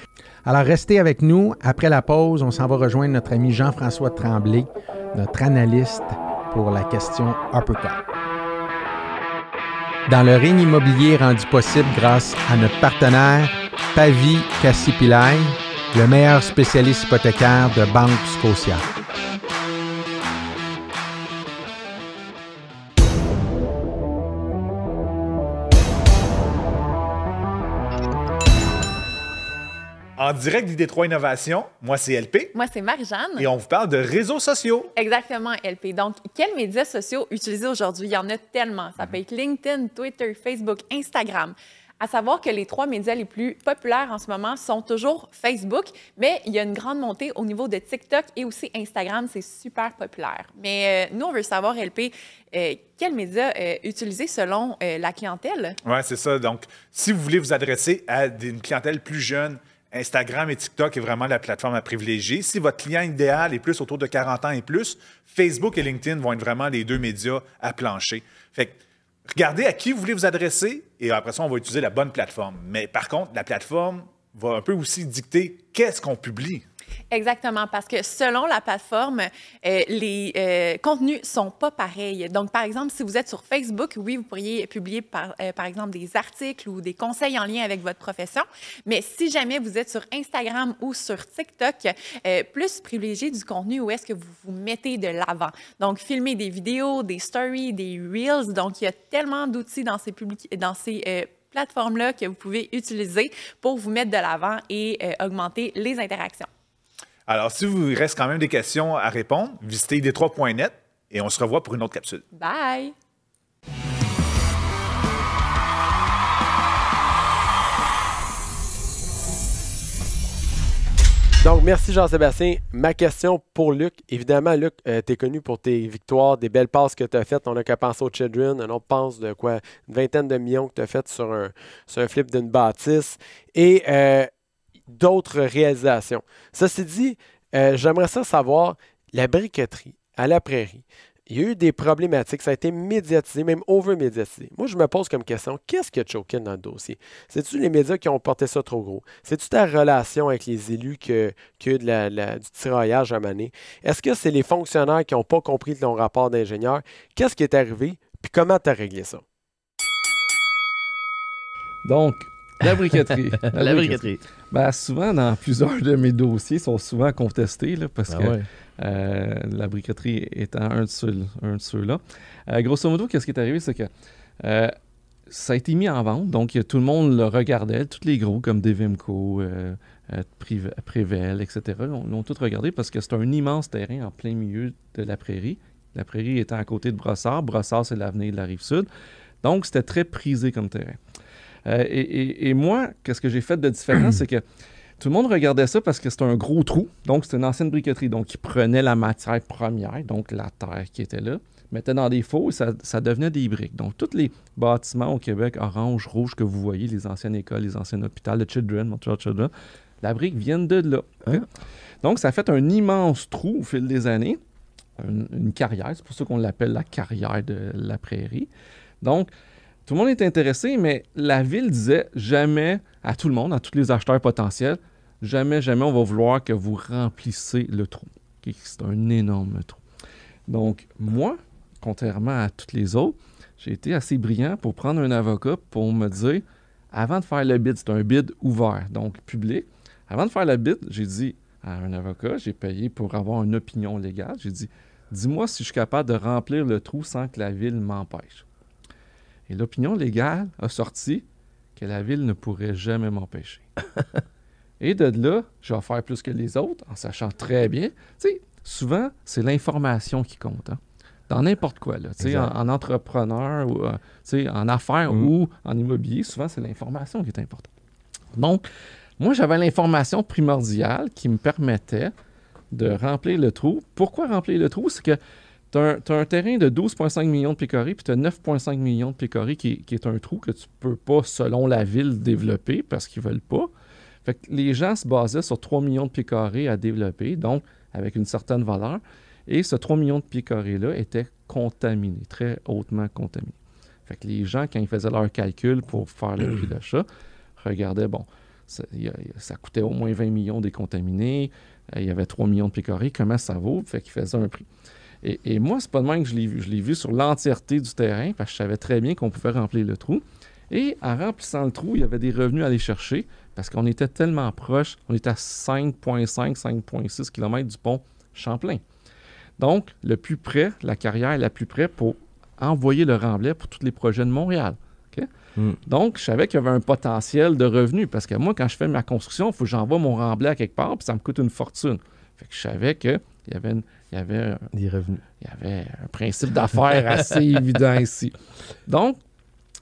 Alors, restez avec nous. Après la pause, on s'en va rejoindre notre ami Jean-François Tremblay, notre analyste pour la question Uppercut. Dans le ring immobilier rendu possible grâce à notre partenaire Pavi Cassipilai, le meilleur spécialiste hypothécaire de Banque Scotia. direct du Détroit Innovation. Moi, c'est LP. Moi, c'est Marie-Jeanne. Et on vous parle de réseaux sociaux. Exactement, LP. Donc, quels médias sociaux utiliser aujourd'hui? Il y en a tellement. Ça peut mhm. être LinkedIn, Twitter, Facebook, Instagram. À savoir que les trois médias les plus populaires en ce moment sont toujours Facebook, mais il y a une grande montée au niveau de TikTok et aussi Instagram, c'est super populaire. Mais euh, nous, on veut savoir, LP, euh, quels médias euh, utiliser selon la clientèle? Oui, c'est ça. Donc, si vous voulez vous adresser à une clientèle plus jeune, Instagram et TikTok est vraiment la plateforme à privilégier. Si votre client idéal est plus autour de 40 ans et plus, Facebook et LinkedIn vont être vraiment les deux médias à plancher. Fait regardez à qui vous voulez vous adresser et après ça, on va utiliser la bonne plateforme. Mais par contre, la plateforme va un peu aussi dicter qu'est-ce qu'on publie. Exactement, parce que selon la plateforme, euh, les contenus contenus sont pas pareils. Donc, par exemple, si vous êtes sur Facebook, oui, vous pourriez publier, par, euh, par exemple, des articles ou des conseils en lien avec votre profession. Mais si jamais vous êtes sur Instagram ou sur TikTok, euh, plus privilégié du contenu où est-ce que vous vous mettez de l'avant. Donc, filmer des vidéos, des stories, des reels. Donc, il y a tellement d'outils dans ces, dans ces plateformes-là que vous pouvez utiliser pour vous mettre de l'avant et augmenter les interactions. Alors, si vous reste quand même des questions à répondre, visitez detroit.net et on se revoit pour une autre capsule. Bye! Donc, merci Jean-Sébastien. Ma question pour Luc. Évidemment, Luc, euh, tu es connu pour tes victoires, des belles passes que tu as faites. On n'a qu'à penser aux Children. On autre pense de quoi Une vingtaine de millions que tu as faites sur un, flip d'une bâtisse. Et euh, d'autres réalisations. Ceci dit, euh, j'aimerais ça savoir la briqueterie à la prairie. Il y a eu des problématiques, ça a été médiatisé, même over-médiatisé. Moi, je me pose comme question, qu'est-ce qui a choqué dans le dossier? C'est-tu les médias qui ont porté ça trop gros? C'est-tu ta relation avec les élus que, que de du tiraillage à maner? Est-ce que c'est les fonctionnaires qui n'ont pas compris ton rapport d'ingénieur? Qu'est-ce qui est arrivé? Puis comment tu as réglé ça? Donc, la briqueterie. la briqueterie. Bien, souvent, dans plusieurs de mes dossiers, sont souvent contestés là, parce ah que euh, la briqueterie étant un de ceux-là. Euh, grosso modo, qu'est-ce qui est arrivé, c'est que euh, ça a été mis en vente, donc tout le monde le regardait, tous les gros comme Devimco, Prével, etc. l'ont tous regardé parce que c'est un immense terrain en plein milieu de la prairie. La prairie étant à côté de Brossard. Brossard, c'est l'avenir de la rive sud. Donc, c'était très prisé comme terrain. Euh, et, moi, qu'est-ce que j'ai fait de différent, c'est que tout le monde regardait ça parce que c'est un gros trou. Donc, c'est une ancienne briqueterie. Donc, ils prenaient la matière première, donc la terre qui était là, mettaient dans des faux et ça, devenait des briques. Donc, tous les bâtiments au Québec, orange, rouge, que vous voyez, les anciennes écoles, les anciens hôpitaux, le Children, Montreal la brique vient de là. Hein? Donc, ça a fait un immense trou au fil des années, une, une carrière. C'est pour ça qu'on l'appelle la carrière de la prairie. Donc, tout le monde est intéressé, mais la ville disait jamais à tout le monde, à tous les acheteurs potentiels, jamais, jamais on va vouloir que vous remplissez le trou. C'est un énorme trou. Donc, moi, contrairement à toutes les autres, j'ai été assez brillant pour prendre un avocat pour me dire, avant de faire le bid, c'est un bid ouvert, donc public. Avant de faire le bid, j'ai dit à un avocat, j'ai payé pour avoir une opinion légale, j'ai dit, dis-moi si je suis capable de remplir le trou sans que la ville m'empêche l'opinion légale a sorti que la ville ne pourrait jamais m'empêcher. Et de là, je vais faire plus que les autres en sachant très bien. Tu sais, souvent, c'est l'information qui compte. Hein. Dans n'importe quoi, là, tu sais, en, entrepreneur ou euh, en affaires mm. ou en immobilier, souvent, c'est l'information qui est importante. Donc, moi, j'avais l'information primordiale qui me permettait de remplir le trou. Pourquoi remplir le trou? C'est que tu as, un terrain de 12,5 millions de pieds puis tu as 9,5 millions de pieds qui, est un trou que tu peux pas, selon la ville, développer parce qu'ils veulent pas. Fait que les gens se basaient sur 3 millions de pieds à développer, donc avec une certaine valeur. Et ce 3 millions de pieds là était contaminé, très hautement contaminé. Fait que les gens, quand ils faisaient leurs calculs pour faire le prix d'achat, regardaient, bon, ça, coûtait au moins 20 millions décontaminés, contaminés, il y avait 3 millions de pieds comment ça vaut? Fait qu'ils faisaient un prix. Et, et moi, c'est pas de même que je l'ai vu. Je l'ai vu sur l'entièreté du terrain parce que je savais très bien qu'on pouvait remplir le trou. Et en remplissant le trou, il y avait des revenus à aller chercher parce qu'on était tellement proche. On était à 5,5, 5,6 km du pont Champlain. Donc, le plus près, la carrière la plus près pour envoyer le remblai pour tous les projets de Montréal. Hmm. Donc, je savais qu'il y avait un potentiel de revenus parce que moi, quand je fais ma construction, il faut que j'envoie mon remblai à quelque part puis ça me coûte une fortune. Fait que je savais qu'il y avait une, il y avait des revenus. Il y avait un principe d'affaires assez évident ici. Donc,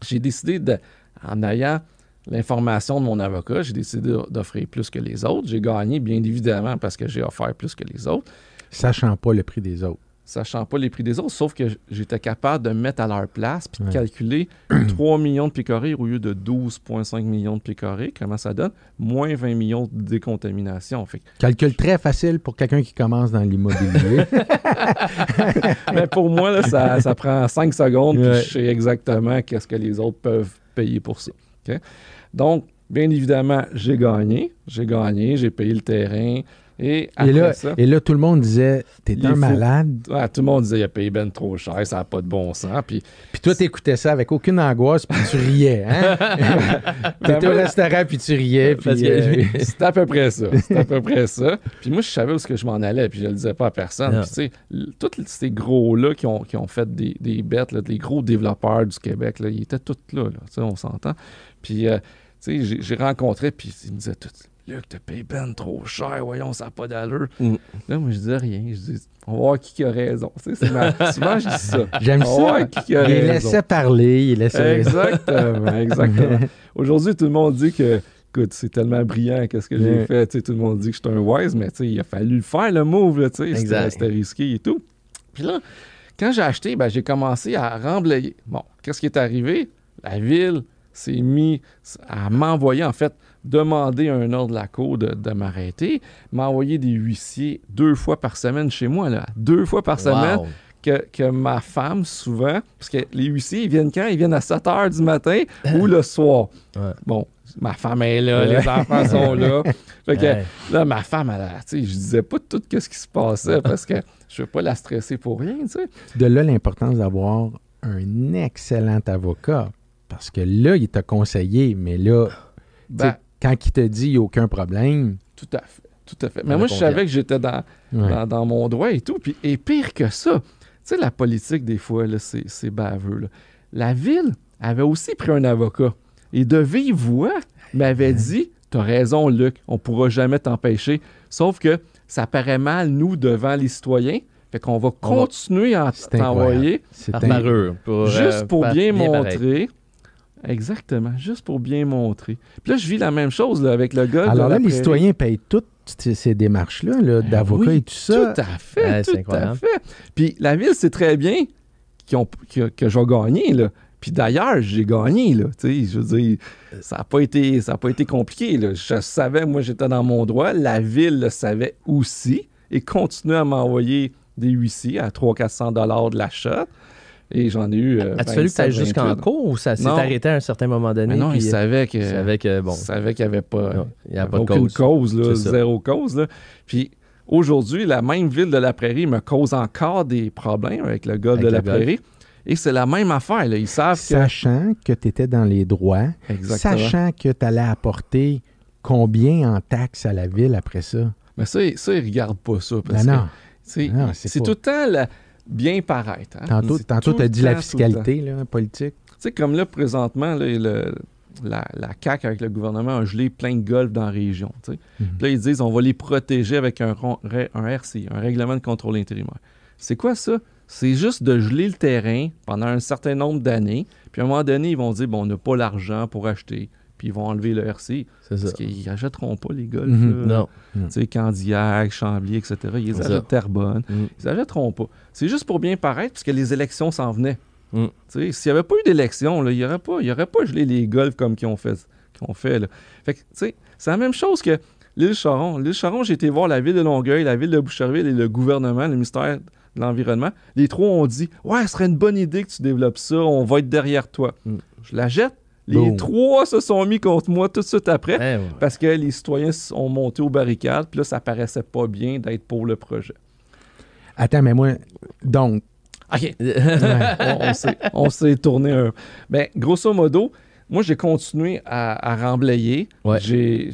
j'ai décidé de, en ayant l'information de mon avocat, j'ai décidé d'offrir plus que les autres. J'ai gagné, bien évidemment, parce que j'ai offert plus que les autres. Sachant pas le prix des autres sachant pas les prix des autres, sauf que j'étais capable de mettre à leur place puis de calculer 3 millions de picorées au lieu de 12,5 millions de picorées. comment ça donne? Moins 20 millions de décontamination. Fait Calcul très facile pour quelqu'un qui commence dans l'immobilier. Mais pour moi, ça, prend 5 secondes puis je sais exactement qu'est-ce que les autres peuvent payer pour ça. Donc, bien évidemment, j'ai gagné. J'ai gagné, j'ai payé le terrain, et, là, et, là, tout le monde disait T'es un malade. tout le monde disait Il a payé ben trop cher, ça n'a pas de bon sens. Puis, puis toi, t'écoutais ça avec aucune angoisse, puis tu riais. Hein? T'étais au restaurant, puis tu riais. C'était euh, à peu près ça. C'était à peu près ça. Puis moi, je savais où ce que je m'en allais, puis je ne le disais pas à personne. tous ces gros-là qui ont, fait des, bêtes, les gros développeurs du Québec, ils étaient tous là. on s'entend. Puis, euh, j'ai rencontré, puis ils me disaient tout Luc, t'as payé ben trop cher, voyons, ça n'a pas d'allure. Mm. Là, moi, je dis rien. Je dis, on va voir qui, a raison. Tu ma... Souvent, je dis ça. J'aime ça. il laissait parler, il laissait Exactement, exactement. Aujourd'hui, tout le monde dit que, écoute, c'est tellement brillant, qu'est-ce que j'ai mm. fait. tout le monde dit que je suis un wise, mais il a fallu le faire, le move. Tu C'était risqué et tout. Puis là, quand j'ai acheté, ben, j'ai commencé à remblayer. Bon, qu'est-ce qui est arrivé? La ville s'est mise à m'envoyer, en fait, demander un ordre de la cour de, m'arrêter, m'envoyer des huissiers deux fois par semaine chez moi, là. Deux fois par semaine. Que, ma femme, souvent, parce que les huissiers, ils viennent quand? Ils viennent à 7 heures du matin ou le soir. Bon, ma femme est là, les enfants sont là. Fait que là, ma femme, elle, je disais pas tout ce qui se passait parce que je veux pas la stresser pour rien, De là, l'importance d'avoir un excellent avocat parce que là, il t'a conseillé, mais là, ben, quand il te dit il n'y a aucun problème. Tout à fait. Tout à fait. Mais moi, je savais que j'étais dans, dans, mon droit et tout. et pire que ça, tu sais, la politique, des fois, c'est baveux. La ville avait aussi pris un avocat. Et de vive voix, m'avait hein? dit T'as raison, Luc, on ne pourra jamais t'empêcher. Sauf que ça paraît mal, nous, devant les citoyens. Fait qu'on va continuer à t'envoyer. C'est Juste euh, pour bien, montrer Exactement, juste pour bien montrer. Puis là, je vis la même chose avec le gars. Alors là, les citoyens payent toutes ces démarches-là, ben d'avocats et tout ça. Tout à fait, tout à fait. Puis la ville c'est très bien qui ont, que, que je vais Puis d'ailleurs, j'ai gagné. Là, je veux dire, ça n'a pas, été, pas été compliqué. Je savais, moi, j'étais dans mon droit. La ville le savait aussi et continuait à m'envoyer des huissiers à 300-400 de l'achat. Et j'en ai eu. Euh, absolument ah, as que tu jusqu'en cours ou ça s'est arrêté à un certain moment donné? non, euh, il savait qu'il n'y avait pas. il y avait pas de cause, là, zéro cause. Puis aujourd'hui, la même ville de la Prairie me cause encore des problèmes avec le gars de la Prairie. Et c'est la même affaire. Ils savent Sachant que, tu étais dans les droits, sachant que tu allais apporter combien en taxes à la ville après ça. Mais ça, ça ils ne regardent pas ça. c'est tout le temps. La bien paraître. Hein. Tantôt, tu as dit la fiscalité là, politique. Tu sais, comme là, présentement, la, la CAQ avec le gouvernement a gelé plein de golfs dans la région. Mhm. Puis là, ils disent on va les protéger avec un, RCI, un règlement de contrôle intérimaire. C'est quoi ça? C'est juste de geler le terrain pendant un certain nombre d'années. Puis à un moment donné, ils vont dire bon, on n'a pas l'argent pour acheter puis ils vont enlever le RC. C'est ça. Parce qu'ils n'achèteront pas les golfs. Mhm. Non. Tu sais, Candiac, Chambly, etc. Ils achètent Terrebonne. Mhm. Ils n'achèteront pas. C'est juste pour bien paraître, puisque les élections s'en venaient. Mhm. S'il n'y avait pas eu d'élection, il n'y aurait, pas, y aurait pas gelé les golfs comme qu'ils ont fait. fait, que, tu sais, c'est la même chose que l'île Charon. L'île Charon, j'ai été voir la ville de Longueuil, la ville de Boucherville et le gouvernement, le ministère de l'Environnement. Les trois ont dit Ouais, ce serait une bonne idée que tu développes ça, on va être derrière toi. Je la jette les trois se sont mis contre moi tout de suite après eh parce que les citoyens sont montés aux barricades. Puis là, ça paraissait pas bien d'être pour le projet. Attends, mais moi, donc. OK. on, s'est tourné un. Ben, grosso modo, moi, j'ai continué à, remblayer.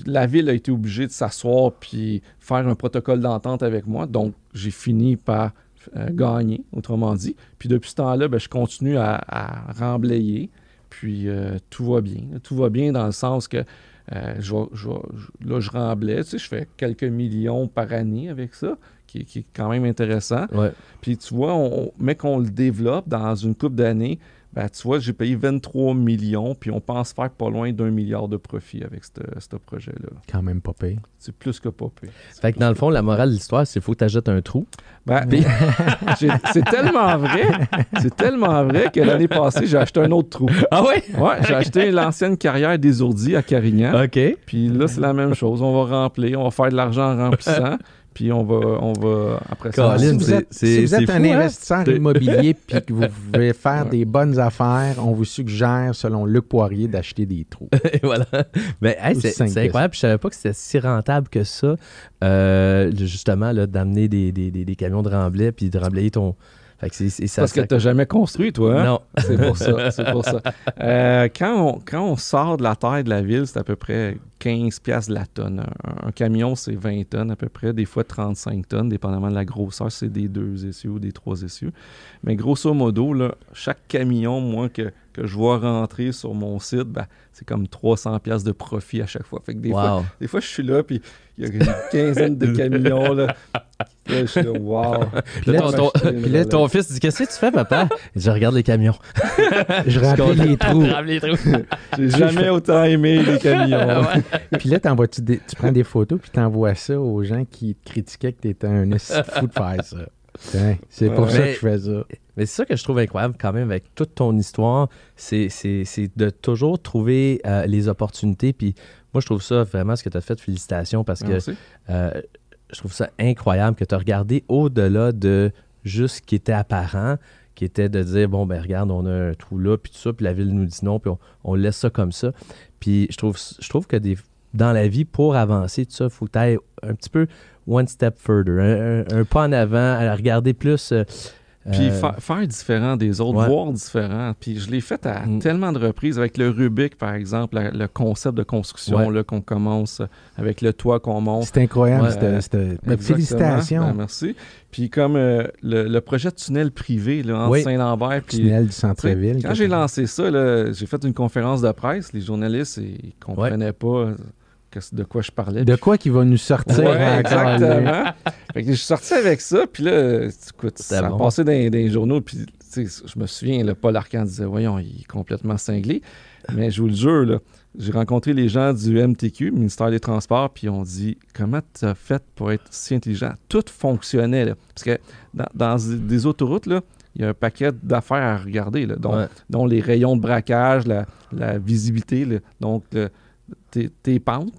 la ville a été obligée de s'asseoir puis faire un protocole d'entente avec moi. Donc, j'ai fini par euh, gagner, autrement dit. Puis depuis ce temps-là, ben, je continue à remblayer. Puis euh, tout va bien. Tout va bien dans le sens que euh, je, là, je remblais. Tu sais, je fais quelques millions par année avec ça, qui, est quand même intéressant. Puis tu vois, mais qu'on le développe dans une couple d'années, ben, tu vois, j'ai payé 23 millions, puis on pense faire pas loin d'un milliard de profit avec ce projet-là. Quand même pas payé. C'est plus que pas payé. Fait que dans le fond, la morale de l'histoire, c'est qu'il faut que tu achètes un trou. Ben, c'est tellement vrai, c'est tellement vrai que l'année passée, j'ai acheté un autre trou. Ah oui? Ouais, j'ai acheté l'ancienne carrière des ourdis à Carignan. OK. Puis là, c'est la même chose. On va remplir, on va faire de l'argent en remplissant. puis on va, on va après ça. si vous êtes, un investisseur hein? immobilier puis que vous voulez faire des bonnes affaires, on vous suggère, selon Luc Poirier, d'acheter des trous. voilà. Mais c'est incroyable. Puis je savais pas que c'était si rentable que ça, euh, justement, d'amener des, camions de remblai puis de remblayer ton, parce que tu n'as jamais construit, toi. Hein? Non. C'est pour ça. c'est pour ça. Euh, quand, on, sort de la terre de la ville, c'est à peu près 15 piastres la tonne. Un, camion, c'est 20 tonnes à peu près, des fois 35 tonnes, dépendamment de la grosseur, c'est des deux essieux ou des trois essieux. Mais grosso modo, là, chaque camion, moins que que je vois rentrer sur mon site, ben, c'est comme 300 pièces de profit à chaque fois. Fait que des, fois, des fois, je suis là, puis il y a une quinzaine de camions. Là. je suis là, wow. Puis là, ton, ton fils dit Qu'est-ce que tu fais, papa Je regarde les camions. je remplis les trous. les trous. J'ai jamais autant aimé les ah camions. puis là, tu tu prends des photos, puis tu envoies ça aux gens qui te critiquaient que tu étais un fou de faire ça. Hein? C'est pour ça que je fais ça. Mais c'est ça que je trouve incroyable quand même avec toute ton histoire, c'est de toujours trouver euh, les opportunités. Puis moi, je trouve ça vraiment ce que tu as fait. de Félicitations parce que euh, je trouve ça incroyable que tu as regardé au-delà de juste ce qui était apparent, qui était de dire bon, ben regarde, on a un trou là, puis tout ça, puis la ville nous dit non, puis on, laisse ça comme ça. Puis je trouve, je trouve que dans la vie, pour avancer, tout ça, il faut que tu ailles un petit peu one step further, un, pas en avant, à regarder plus. Euh, puis euh, faire différent des autres, voir différent. Puis je l'ai fait à mm. tellement de reprises avec le Rubik, par exemple, le concept de construction qu'on commence avec le toit qu'on monte. C'est incroyable. Ouais, félicitations. Ben, merci. Puis comme euh, le, projet de tunnel privé là, Saint-Lambert le tunnel du centre-ville. Quand j'ai lancé ça, j'ai fait une conférence de presse. Les journalistes ils, ils comprenaient pas de quoi je parlais. De quoi qui va nous sortir. exactement. fait que je suis sorti avec ça, puis là, écoute, ça a passé dans, les journaux, puis je me souviens, le Paul Arcand disait Voyons, il est complètement cinglé. Mais je vous le jure, j'ai rencontré les gens du MTQ, ministère des Transports, puis ont dit Comment tu as fait pour être si intelligent Tout fonctionnait. Parce que dans, des autoroutes, là, il y a un paquet d'affaires à regarder, dont, les rayons de braquage, la, la visibilité, donc tes, pentes,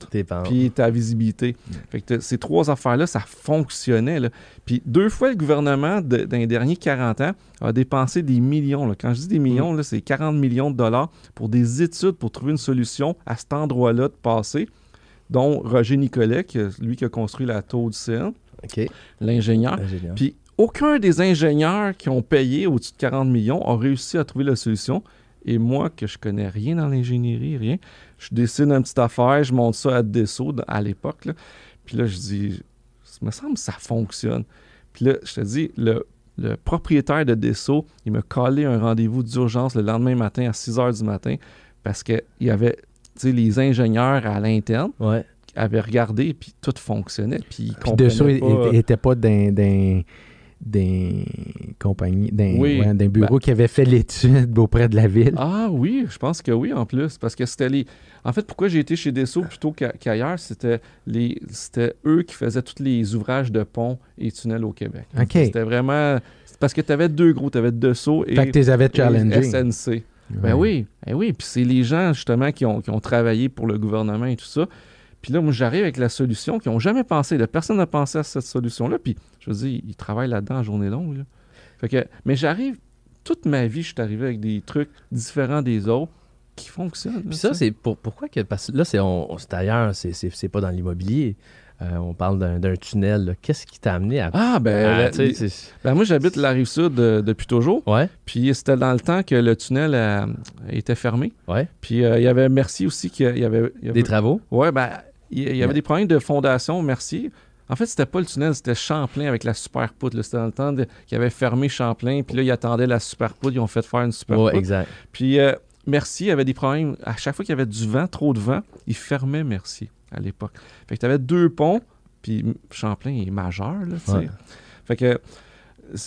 puis ta visibilité. Mm. ces trois affaires-là, ça fonctionnait. Puis deux fois, le gouvernement, dans les derniers 40 ans, a dépensé des millions. Quand je dis des millions, mm. c'est 40 millions de dollars pour des études pour trouver une solution à cet endroit-là de passer, dont Roger Nicolet, qui, lui qui a construit la tour du CN, l'ingénieur. Puis aucun des ingénieurs qui ont payé au-dessus de 40 millions a réussi à trouver la solution. Et moi, que je connais rien dans l'ingénierie, rien, je dessine une petite affaire, je monte ça à Desso à l'époque. Puis là, je dis, ça me semble que ça fonctionne. Puis là, je te dis, le, propriétaire de Desso, il m'a collé un rendez-vous d'urgence le lendemain matin à 6 h du matin parce qu'il y avait les ingénieurs à l'interne. qui avaient regardé, puis tout fonctionnait. Puis, Dessau, il n'était pas, d'un... dans, d'un compagnie, d'un, bureau ben- qui avait fait l'étude auprès de la ville. Ah oui, je pense que oui en plus, parce que c'était les. En fait, pourquoi j'ai été chez Dessau plutôt qu'ailleurs, c'était les, c'était eux qui faisaient tous les ouvrages de ponts et tunnels au Québec. Ok. C'était vraiment parce que tu avais deux gros, tu avais Dessau et, SNC. Ben oui, ben oui, puis c'est les gens justement qui ont, qui ont travaillé pour le gouvernement et tout ça. Puis là, moi, j'arrive avec la solution qu'ils n'ont jamais pensé. personne n'a pensé à cette solution-là. Puis je veux dire, ils travaillent là-dedans en journée longue. Fait que, mais j'arrive, toute ma vie, je suis arrivé avec des trucs différents des autres qui fonctionnent. Puis ça, c'est pourquoi que. Parce que là, c'est, on, c'est ailleurs, c'est, c'est, pas dans l'immobilier. Euh, on parle d'un, tunnel. Qu'est-ce qui t'a amené à. Ah, ben. ben moi, j'habite la rive sud euh, depuis toujours. Ouais. Puis c'était dans le temps que le tunnel euh, était fermé. Ouais. Puis il y avait Merci aussi. qu'il y avait, Des travaux? Oui, ben il, y avait des problèmes de fondation, merci. En fait, c'était pas le tunnel, c'était Champlain avec la super C'était dans le temps qui avait fermé Champlain, puis là, ils attendaient la super ils ont fait faire une super exact. Puis Merci euh, Mercier avait des problèmes. À chaque fois qu'il y avait du vent, trop de vent, il fermait Merci à l'époque. Fait que tu avais deux ponts, puis Champlain est majeur, tu Fait que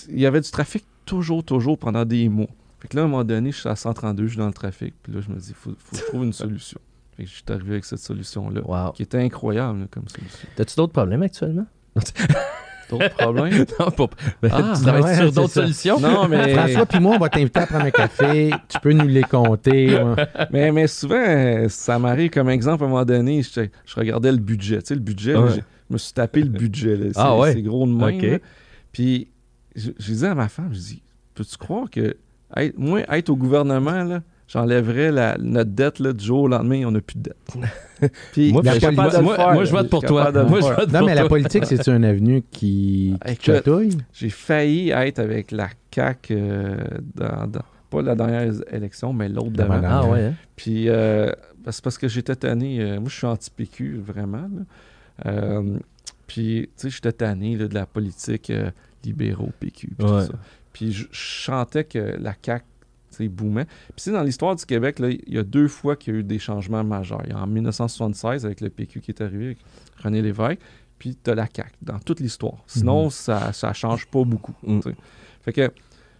il y avait du trafic toujours, toujours pendant des mois. Fait que là, à un moment donné, je suis à 132, je suis dans le trafic, puis là, je me dis, faut, faut que je trouve une solution. Fait je suis arrivé avec cette solution-là, qui était incroyable comme solution. T'as-tu d'autres problèmes actuellement? D'autres problèmes? ah, tu travailles sur d'autres solutions? Non, mais... François puis moi, on va t'inviter à prendre un café. Tu peux nous les compter. mais, mais souvent, ça m'arrive comme exemple, à un moment donné, je, regardais le budget. Tu sais, le budget, je, me suis tapé le budget. Ah c'est gros de même. Puis je, disais à ma femme, je dis, peux-tu croire que être, moi, être au gouvernement, là, j'enlèverais la, notre dette là, du jour au lendemain, on n'a plus de dette. moi, je moi, je vote pour toi. non, mais la politique, c'est un avenue qui, J'ai failli être avec la CAQ euh, dans, pas la dernière élection, mais l'autre d'avant. Ah, ouais, hein? Puis euh, ben, c'est parce que j'étais tanné. Euh, moi, je suis anti-PQ, vraiment. puis, tu sais, j'étais tanné de la politique libéraux-PQ. Puis, je chantais que la CAQ c'est Puis dans l'histoire du Québec, là, il y a deux fois qu'il y a eu des changements majeurs. Il y a en 1976 avec le PQ qui est arrivé, avec René Lévesque, puis tu as la CAQ dans toute l'histoire. Mhm. Sinon, ça, ne change pas beaucoup. Mm. Fait que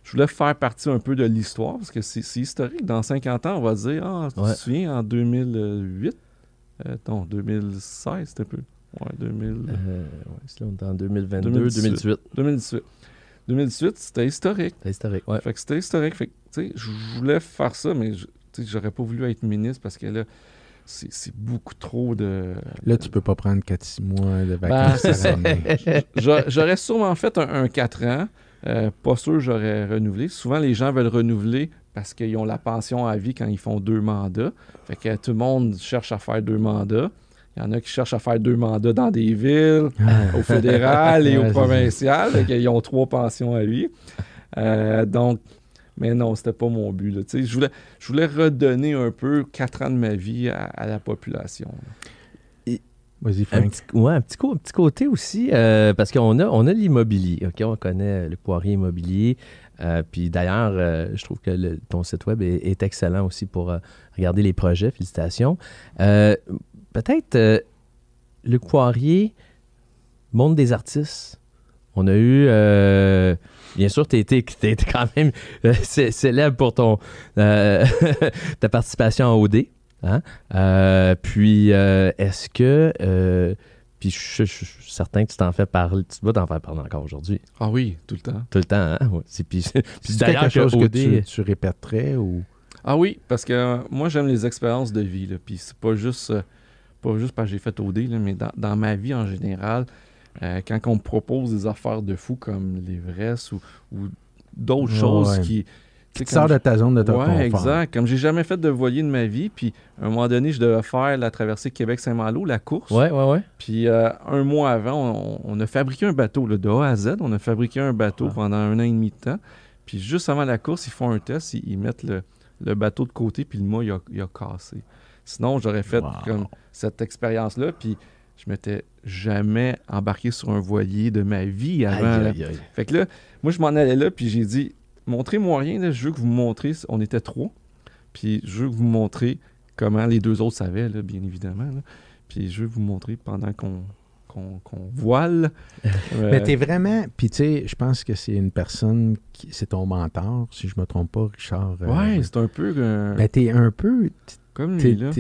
je voulais faire partie un peu de l'histoire, parce que c'est historique. Dans 50 ans, on va dire, ah, tu te souviens, en 2008, 2016, euh, c'était peu. Ouais, 2000... Euh, ouais, on est en 2022, 2018. 2018. 2018, c'était historique. C'était historique, Fait que c'était historique. je voulais faire ça, mais j'aurais pas voulu être ministre parce que là, c'est beaucoup trop de. Là, tu peux pas prendre 4-6 mois de ben, vacances. Ben, j'aurais sûrement fait un, 4 ans. Euh, pas sûr j'aurais renouvelé. Souvent, les gens veulent renouveler parce qu'ils ont la pension à vie quand ils font deux mandats. Fait que tout le monde cherche à faire deux mandats. Il y en a qui cherchent à faire deux mandats dans des villes, ah. au fédéral et au provincial. Donc, ils ont trois pensions à lui. Euh, donc, mais non, c'était pas mon but. Je, voulais, je voulais redonner un peu quatre ans de ma vie à, la population. Vas-y, Frank. Un petit, ouais, petit, côté aussi, euh, parce qu'on a, on a l'immobilier. OK, On connaît le poirier immobilier. Euh, puis d'ailleurs, je trouve que ton site web est, excellent aussi pour regarder les projets. Félicitations peut-être euh, le Poirier, monde des artistes. On a eu, euh, bien sûr, tu été, quand même euh, célèbre pour ton ta participation en OD. Hein? puis, est-ce que puis je, suis certain que tu t'en fais parler. Tu vas t'en faire parler encore aujourd'hui. Ah oui, tout le temps. Tout le temps, hein? C'est, puis, d'ailleurs quelque chose que, tu, ou... Ah oui, parce que moi, j'aime les expériences de vie. Là, puis c'est pas juste pas juste parce que j'ai fait OD, là, mais dans, ma vie en général, euh, quand on me propose des affaires de fou comme l'Everest ou, ou d'autres choses qui. Tu de ta zone de ton ouais, exact. Comme j'ai jamais fait de voilier de ma vie, puis à un moment donné, je devais faire la traversée Québec-Saint-Malo, la course. Oui, oui, oui. Puis euh, un mois avant, on, a fabriqué un bateau, le de A à Z. On a fabriqué un bateau ah. pendant un an et demi de temps. Puis juste avant la course, ils font un test, ils, mettent le, bateau de côté, puis le mot, il a cassé. Sinon, j'aurais fait comme cette expérience-là. Puis je m'étais jamais embarqué sur un voilier de ma vie avant. Fait que là, moi, je m'en allais là, puis j'ai dit montrez-moi rien, je veux que vous me montrez. On était trois, puis je veux que vous me montrez comment les deux autres savaient, là, bien évidemment. Puis je veux vous montrer pendant qu'on voile. Euh, Mais t'es vraiment. Puis tu sais, je pense que c'est une personne qui. C'est ton mentor, si je me trompe pas, Richard. Euh, ouais, c'est un peu. Mais euh, ben, t'es un peu. Comme lui, là.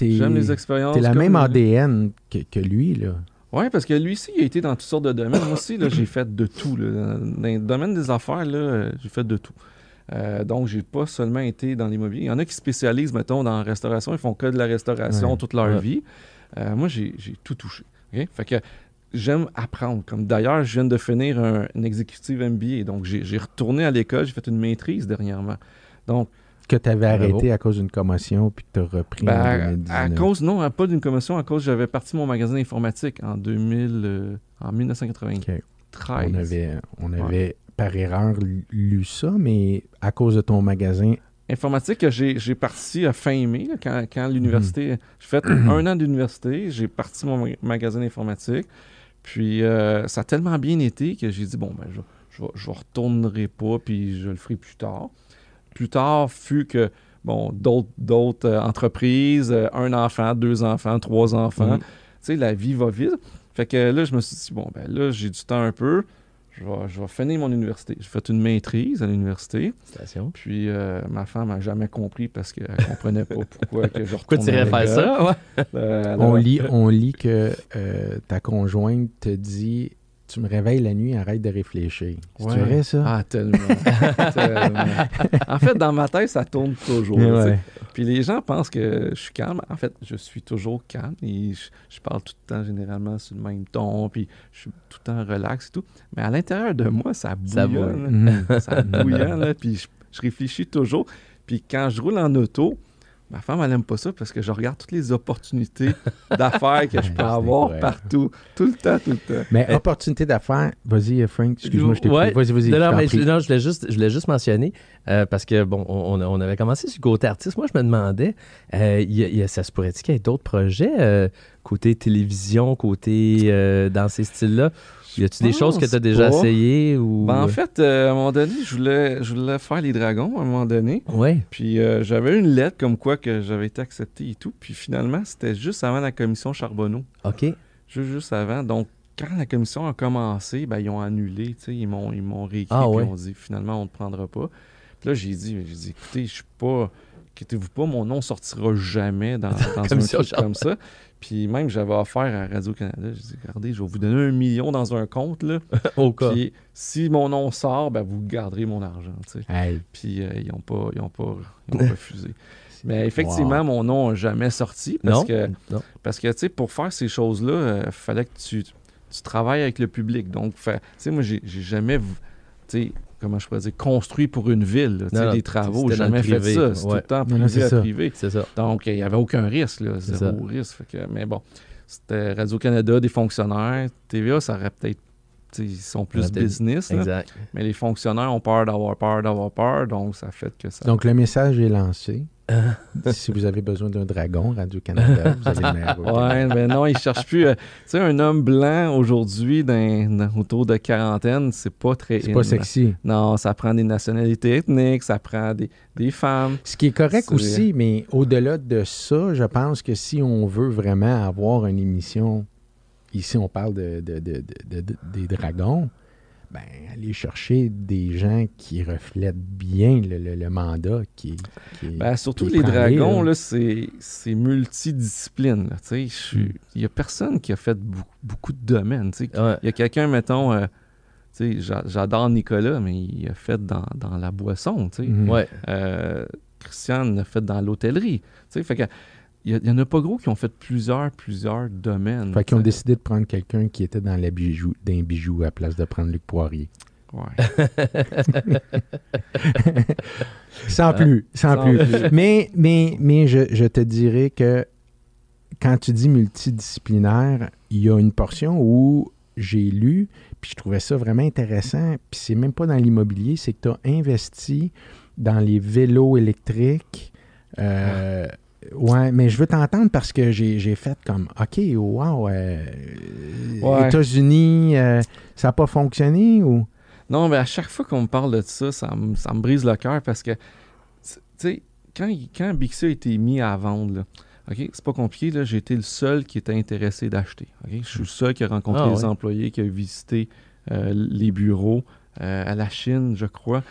J'aime les expériences. T'es la même ADN que, lui, là. Oui, parce que lui aussi, il a été dans toutes sortes de domaines. Moi aussi, j'ai fait de tout. Dans le domaine des affaires, là, j'ai fait de tout. Euh, donc, j'ai pas seulement été dans l'immobilier. Il y en a qui spécialisent, mettons, dans la restauration. Ils font que de la restauration toute leur vie. Euh, moi, j'ai tout touché. Fait que j'aime apprendre. Comme d'ailleurs, je viens de finir un, exécutif MBA. Donc, j'ai retourné à l'école. J'ai fait une maîtrise dernièrement. Donc, que tu avais arrêté à cause d'une commotion puis que tu as repris ben, À cause, non, pas d'une commotion, à cause j'avais parti mon magasin informatique en 2000, euh, en 1993. On avait, par erreur lu ça, mais à cause de ton magasin. Informatique, j'ai parti à fin mai, quand, l'université. Mhm. J'ai fait un an d'université, j'ai parti mon magasin informatique. Puis euh, ça a tellement bien été que j'ai dit, bon, ben, je, ne retournerai pas, puis je le ferai plus tard plus tard fut que bon, d'autres euh, entreprises, euh, un enfant, deux enfants, trois enfants. Mm-hmm. Tu sais, la vie va vite. Fait que là, je me suis dit, bon, ben là, j'ai du temps un peu. Je vais, finir mon université. J'ai fait une maîtrise à l'université. Puis euh, ma femme n'a jamais compris parce qu'elle ne comprenait pas pourquoi que je Pourquoi tu irais faire ça? on, lit, on lit que ta conjointe te dit tu me réveilles la nuit, arrête de réfléchir. tu verrais ça? Ah, tellement. En fait, dans ma tête, ça tourne toujours. Puis les gens pensent que je suis calme. En fait, je suis toujours calme et je, parle tout le temps généralement sur le même ton, puis je suis tout le temps relax et tout. Mais à l'intérieur de moi, ça bouillonne. Ça, mhm. bouillonne, puis je réfléchis toujours. Puis quand je roule en auto, Ma femme, elle n'aime pas ça parce que je regarde toutes les opportunités d'affaires que je peux avoir partout, tout le temps, tout le temps. Mais euh, opportunités d'affaires, vas-y Frank, excuse-moi, je t'ai Vas-y, vas-y. Non, je, non, je voulais juste, je mentionner, euh, parce que bon, on, avait commencé sur le côté artiste. Moi, je me demandais, euh, ça se pourrait-il qu'il y ait d'autres projets côté télévision, côté dans ces styles-là? Y a-tu des choses que tu as déjà essayées ou... Ben, en euh? fait, euh, à un moment donné, je voulais, je faire les dragons à un moment donné. Oui. Puis euh, j'avais une lettre comme quoi que j'avais été accepté et tout. Puis finalement, c'était juste avant la commission Charbonneau. OK. Juste, juste avant. Donc, quand la commission a commencé, ben, ils ont annulé. Ils m'ont, ils m'ont réécrit. et ah, ils ont dit finalement, on ne te prendra pas. Puis là, j'ai dit, j'ai dit écoutez, je suis pas inquiétez-vous pas, mon nom sortira jamais dans, un ça, comme ça. Puis même, j'avais affaire à Radio-Canada, j'ai dit, regardez, je vais vous donner un million dans un compte, là. si mon nom sort, ben, vous garderez mon argent, Puis euh, ils n'ont pas, ils ont refusé. Mais effectivement, mon nom n'a jamais sorti parce que, Parce que, tu sais, pour faire ces choses-là, il euh, fallait que tu, tu travailles avec le public. Donc, tu sais, moi, j'ai jamais, comment je pourrais dire, construit pour une ville. c'est des travaux, jamais fait ça. C'est tout le temps privé à privé. Ça. Donc, il n'y avait aucun risque, là, zéro risque. mais bon, c'était Radio-Canada, des fonctionnaires. TVA, ça aurait peut-être ils sont plus business. Exact. Mais les fonctionnaires ont peur d'avoir peur, d'avoir peur, donc ça fait que ça. Donc le message est lancé. Euh. si vous avez besoin d'un dragon, Radio-Canada, vous allez le Ouais, mais ben non, ils cherchent plus. Euh, tu sais, un homme blanc aujourd'hui, autour de quarantaine, c'est pas très. C'est pas sexy. Non, ça prend des nationalités ethniques, ça prend des, femmes. Ce qui est correct aussi, mais au-delà de ça, je pense que si on veut vraiment avoir une émission, ici on parle de des dragons, ben, aller chercher des gens qui reflètent bien le, mandat qui, ben, Surtout les dragons, là. c'est, multidiscipline. Hmm. Il n'y a personne qui a fait beaucoup, de domaines. Il y a quelqu'un, mettons, euh, j'adore Nicolas, mais il a fait dans, la boisson. Hmm. Ouais. Euh, Christiane a fait dans l'hôtellerie. Fait que il n'y en a pas gros qui ont fait plusieurs, plusieurs domaines. Fait qu'ils ont décidé de prendre quelqu'un qui était dans les bijoux, d'un bijou à place de prendre Luc Poirier. Ouais. Ah, sans plus, sans, plus. Mais, mais, mais je, te dirais que quand tu dis multidisciplinaire, il y a une portion où j'ai lu, puis je trouvais ça vraiment intéressant, puis c'est même pas dans l'immobilier, c'est que tu as investi dans les vélos électriques. Euh, ah. Ouais, mais je veux t'entendre parce que j'ai fait comme OK, wow, euh, États-Unis, euh, ça n'a pas fonctionné ou. Non, mais à chaque fois qu'on me parle de ça, ça me, brise le cœur parce que, tu sais, quand, quand a été mis à vendre, c'est pas compliqué, j'ai été le seul qui était intéressé d'acheter. Je suis le seul qui a rencontré ah, les employés, qui a visité euh, les bureaux à la Chine, je crois.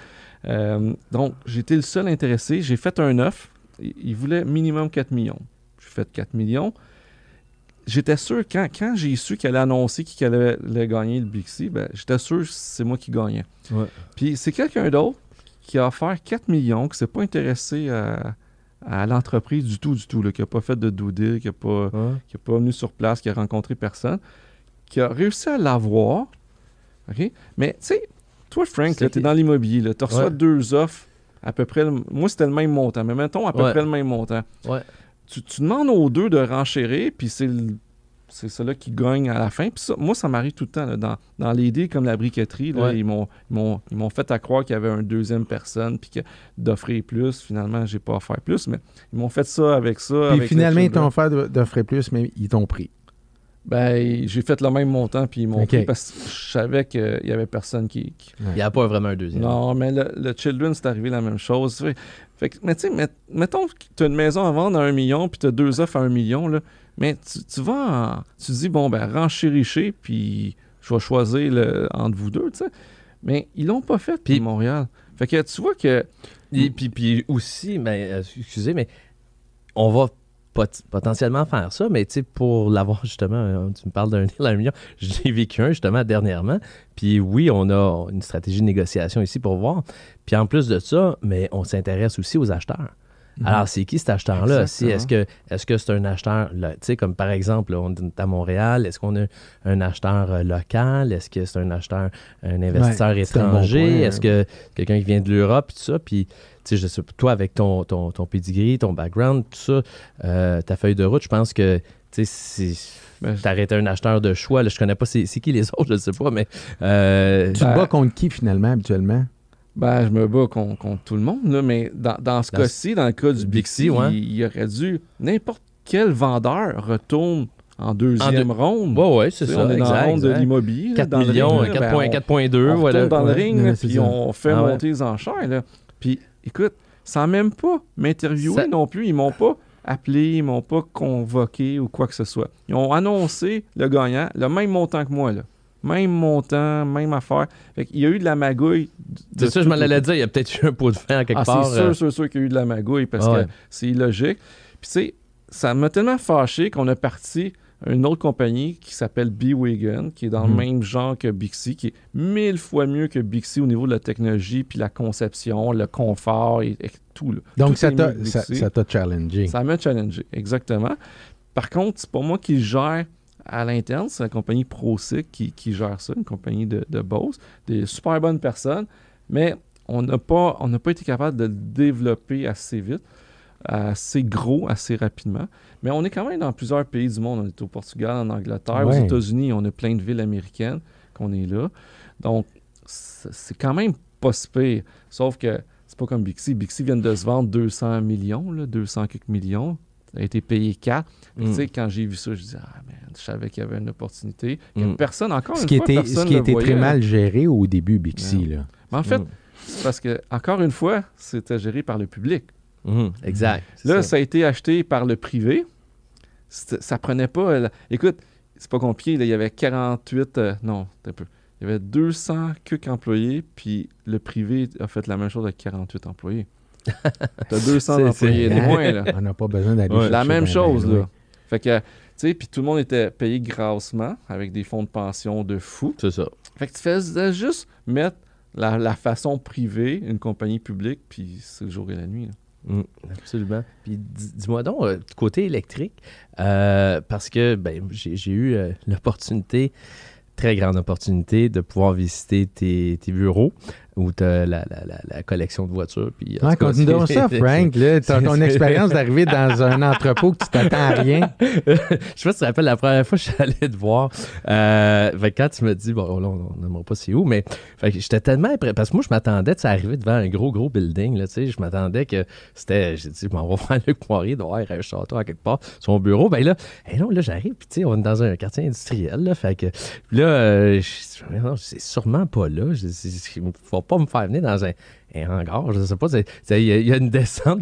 donc, j'étais le seul intéressé. J'ai fait un offre il voulait minimum 4 millions. J'ai fait 4 millions. J'étais sûr, quand, quand j'ai su qu'elle allait annoncer qu'elle allait, gagner le Bixi, ben, j'étais sûr que c'est moi qui gagnais. Puis c'est quelqu'un d'autre qui a offert 4 millions, qui ne s'est pas intéressé à, l'entreprise du tout, du tout, là, qui n'a pas fait de doudé, qui n'a pas, qui pas venu sur place, qui a rencontré personne, qui a réussi à l'avoir. OK? Mais tu sais, toi, Frank, tu es dans l'immobilier, tu reçois deux offres à peu près. Moi, c'était le même montant, mais mettons à peu près le même montant. Tu, demandes aux deux de renchérir, puis c'est le... c'est qui gagne à la fin. Puis moi, ça m'arrive tout le temps. dans, dans les comme la briqueterie, ils, m'ont, fait à croire qu'il y avait une deuxième personne, puis que d'offrir plus, finalement, j'ai pas faire plus, mais ils m'ont fait ça avec ça. Puis finalement, ils t'ont offert d'offrir plus, mais ils t'ont pris. Ben, j'ai fait le même montant puis mon parce que je savais qu'il euh, n'y avait personne qui. Il n'y a pas vraiment un deuxième. Non, mais le, Children, c'est arrivé la même chose. fait mais tu sais, mettons que tu as une maison à vendre à un million puis tu as deux offres à un million, là, mais tu, tu vas Tu dis, bon, ben, richer, puis je vais choisir le, entre vous deux, tu sais. Mais ils l'ont pas fait, puis Montréal. Fait que tu vois que. Et, puis, aussi, mais, ben, euh, excusez, mais on va potentiellement faire ça, mais tu sais, pour l'avoir justement, euh, tu me parles d'un million, à un million, j'ai vécu un justement dernièrement. Puis oui, on a une stratégie de négociation ici pour voir. Puis en plus de ça, mais on s'intéresse aussi aux acheteurs. Mhm. Alors, c'est qui cet acheteur-là? Si, est-ce que est-ce que c'est un acheteur, tu sais, comme par exemple, on est à Montréal, est-ce qu'on a un acheteur euh, local? Est-ce que c'est un acheteur, un investisseur étranger? Est-ce que quelqu'un qui vient de l'Europe, tout ça? Puis sais, toi, avec ton, ton, ton pedigree, ton background, tout ça, euh, ta feuille de route, je pense que tu ben, t'arrêtais un acheteur de choix. Là, je connais pas c'est qui les autres, je ne sais pas, mais. Euh, tu te ben, bats contre qui finalement habituellement? Ben, je me bats contre, tout le monde, là, mais dans, dans ce cas-ci, dans le cas du Bixi, il, y aurait dû. N'importe quel vendeur retourne en deuxième deux... ronde. Oui, oui, c'est ça. On est dans la ronde de l'immobilier. 4 millions, 4.2. Ben, on, dans le ring, puis on fait ah monter les enchères. Puis écoute, sans même pas m'interviewer non plus, ils m'ont pas appelé, ils m'ont pas convoqué ou quoi que ce soit. Ils ont annoncé le gagnant, le même montant que moi, là. Même montant, même affaire. Il y a eu de la magouille. C'est ça, je m'en allais dire, il y a peut-être eu un pot de à quelque ah, C'est sûr, euh. sûr, sûr qu'il y a eu de la magouille parce ah que c'est logique. Puis tu sais, ça m'a tellement fâché qu'on a parti une autre compagnie qui s'appelle B-Wagon, qui est dans le mhm. même genre que Bixi, qui est mille fois mieux que Bixi au niveau de la technologie, puis la conception, le confort et, tout. Donc, ça t'a challengé. Ça m'a challengé, exactement. Par contre, c'est pas moi qui gère à l'interne, c'est la compagnie ProSic qui, qui, gère ça, une compagnie de, de Bose, des super bonnes personnes, mais on n'a pas, on pas été capable de le développer assez vite, assez gros, assez rapidement. Mais on est quand même dans plusieurs pays du monde. On est au Portugal, en Angleterre, aux États-Unis, on a plein de villes américaines qu'on est là. Donc, c'est quand même pas si pire. Sauf que c'est pas comme Bixi. Bixi vient de se vendre 200 millions, 200 quelques millions. Ça a été payé 4. Tu mm. sais, quand j'ai vu ça, je disais, ah man, je savais qu'il y avait une opportunité. Mm. personne, encore ce qui était, Ce qui était très mal géré au début, Bixi. Là. en fait, mm. parce que, encore une fois, c'était géré par le public. Exact. Là, ça. a été acheté par le privé ça prenait pas. Euh, écoute, c'est pas compliqué, il y avait 48, euh, non, un peu. Il y avait 200 cucs employés, puis le privé a fait la même chose avec 48 employés. T'as 200 employés de moins, là. On n'a pas besoin d'aller La même chose, là. Fait que, tu sais, puis tout le monde était payé grassement avec des fonds de pension de fou. C'est ça. Fait que tu faisais juste mettre la, la façon privée, une compagnie publique, puis c'est le jour et la nuit, Mm. absolument. Puis dis-moi donc, euh, côté électrique, euh, parce que ben, j'ai eu euh, l'opportunité, très grande opportunité, de pouvoir visiter tes bureaux ou t'as la, la, la, collection de voitures. Puis, ouais, continue donc ça, Frank. as ton expérience d'arriver dans un entrepôt que tu t'attends à rien. je sais pas si tu te rappelles la première fois que je suis allé te voir. Euh, quand tu me dis, bon, là, on n'aimerait pas c'est où, mais j'étais tellement Parce que moi, je m'attendais, de arriver devant un gros, gros building. Là, je m'attendais que c'était. J'ai dit, bon, on va voir Luc Poirier, doit avoir un château à quelque part, son bureau. Ben là, là j'arrive, puis tu sais, on est dans un quartier industriel. Là, fait que là, c'est sûrement pas là pas me faire venir dans un, hangar, je sais pas. Il y, a une descente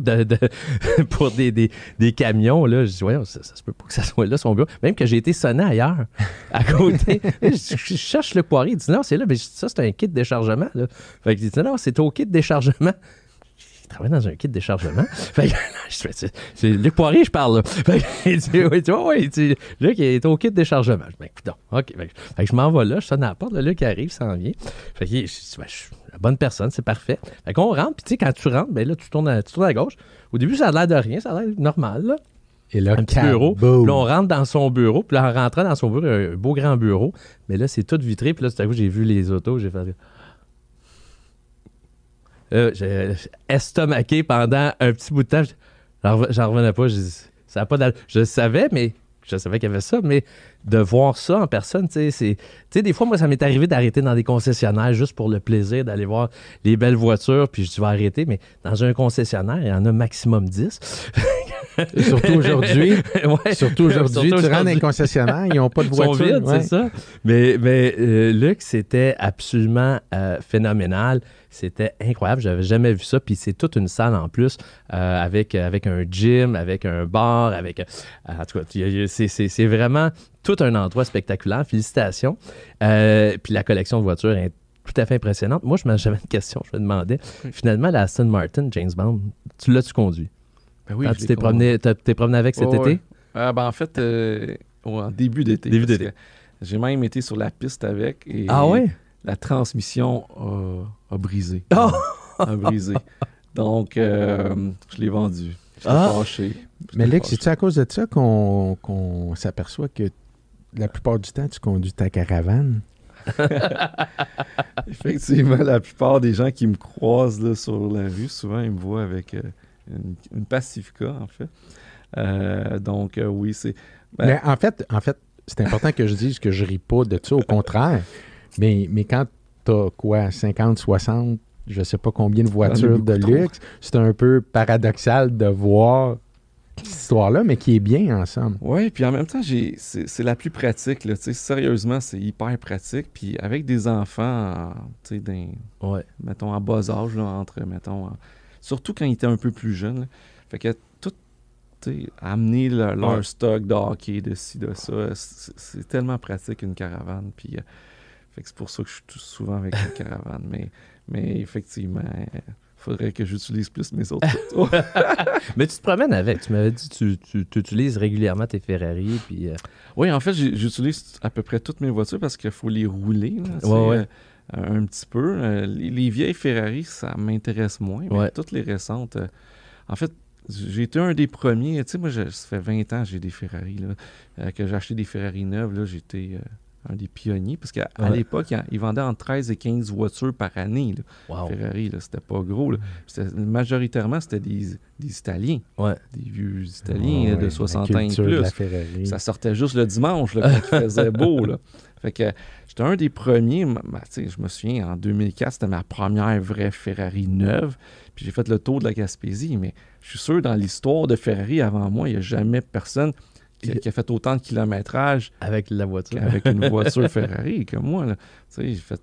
pour des, des, camions. Là. Je dis, oui, ça, ne se peut pas que ça soit là son bureau. Même que j'ai été sonné ailleurs, à côté. je, cherche le poirier. Il dit, non, c'est là. Mais ça, c'est un kit de déchargement. Là. Fait il dit, non, c'est au kit de déchargement travaille dans un kit de déchargement. fait c'est Luc Poirier, je parle, là. tu vois, oui, Luc, est au kit de déchargement. Je dis, ben, OK. Fait je m'en vais là, je sonne à la porte, Luc arrive, s'en vient. Fait ben, je, suis la bonne personne, c'est parfait. Fait on rentre, puis tu sais, quand tu rentres, ben là, tu tournes, à, tu à gauche. Au début, ça a l'air de rien, ça a l'air normal, Et là, un bureau. Là, on rentre dans son bureau. Puis là, en rentrant dans son bureau, un beau grand bureau. Mais là, c'est tout vitré. Puis là, tout à j'ai vu les autos. J'ai fait euh, j'ai estomaqué pendant un petit bout de temps. J'en revenais pas. ça pas je savais, mais je savais qu'il y avait ça, mais de voir ça en personne, tu sais, des fois, moi, ça m'est arrivé d'arrêter dans des concessionnaires juste pour le plaisir d'aller voir les belles voitures, puis je vais arrêter, mais dans un concessionnaire, il y en a maximum 10. surtout aujourd'hui, surtout aujourd'hui, tu rentres dans les concessionnaires, ils n'ont pas de voiture. c'est ça. Mais, mais euh, Luc, c'était absolument euh, phénoménal. C'était incroyable. J'avais jamais vu ça. Puis c'est toute une salle en plus euh, avec, euh, avec un gym, avec un bar, avec. Euh, en tout cas, c'est vraiment tout un endroit spectaculaire. Félicitations. puis la collection de voitures est tout à fait impressionnante. Moi, je me jamais de questions. Je me demandais, finalement, la Aston Martin, James Bond, tu l'as-tu conduit? Ben oui, tu t'es promené, avec cet été? Ah, ben, en fait, en début d'été. Début d'été. J'ai même été sur la piste avec. Et ah ouais? la transmission a, brisé. Ah! a brisé. Donc, euh, je l'ai vendu. Je l'ai ah! Mais Lex, c'est-tu à cause de ça qu'on s'aperçoit que la plupart du temps, tu conduis ta caravane? Effectivement, la plupart des gens qui me croisent sur la rue, souvent, ils me voient avec euh, une, Pacifica, en fait. Euh, donc, oui, c'est... Ben Mais en fait, en fait c'est important que je dise que je ris pas de ça. Au contraire, Mais, quand t'as, quoi, 50, 60, je sais pas combien de ah, voitures de luxe, c'est un peu paradoxal de voir cette histoire-là, mais qui est bien ensemble. Oui, puis en même temps, c'est la plus pratique. Là, sérieusement, c'est hyper pratique. Puis avec des enfants, en, ouais. mettons, en bas âge, là, entre, mettons, surtout quand ils étaient un peu plus jeunes. fait que tout, amener leur stock de hockey, de ci, de ça, c'est tellement pratique une caravane. Puis. Euh, fait que c'est pour ça que je suis souvent avec la caravane. mais, mais effectivement, euh, faudrait que j'utilise plus mes autres autos. mais tu te promènes avec. Tu m'avais dit que tu, utilises régulièrement tes Ferrari. Puis, euh, Oui, en fait, j'utilise à peu près toutes mes voitures parce qu'il faut les rouler. Euh, un petit peu. les, vieilles Ferrari, ça m'intéresse moins, mais toutes les récentes. en fait, j'ai été un des premiers. Tu sais, moi, je, ça fait 20 ans que j'ai des Ferrari. que j'ai acheté des Ferrari neuves, j'étais un des pionniers, parce qu'à l'époque, ils vendaient entre 13 et 15 voitures par année. Ferrari, c'était pas gros. Majoritairement, c'était des, des, Italiens. Ouais. Des vieux Italiens de 60 et plus. Ça sortait juste le dimanche quand il faisait beau. Fait que j'étais un des premiers. Ben, je me souviens, en 2004, c'était ma première vraie Ferrari neuve. Puis j'ai fait le tour de la Gaspésie. Mais je suis sûr, dans l'histoire de Ferrari avant moi, il n'y a jamais personne qui, a fait autant de kilométrages... avec la voiture. Avec une voiture Ferrari que moi. Tu sais, j'ai fait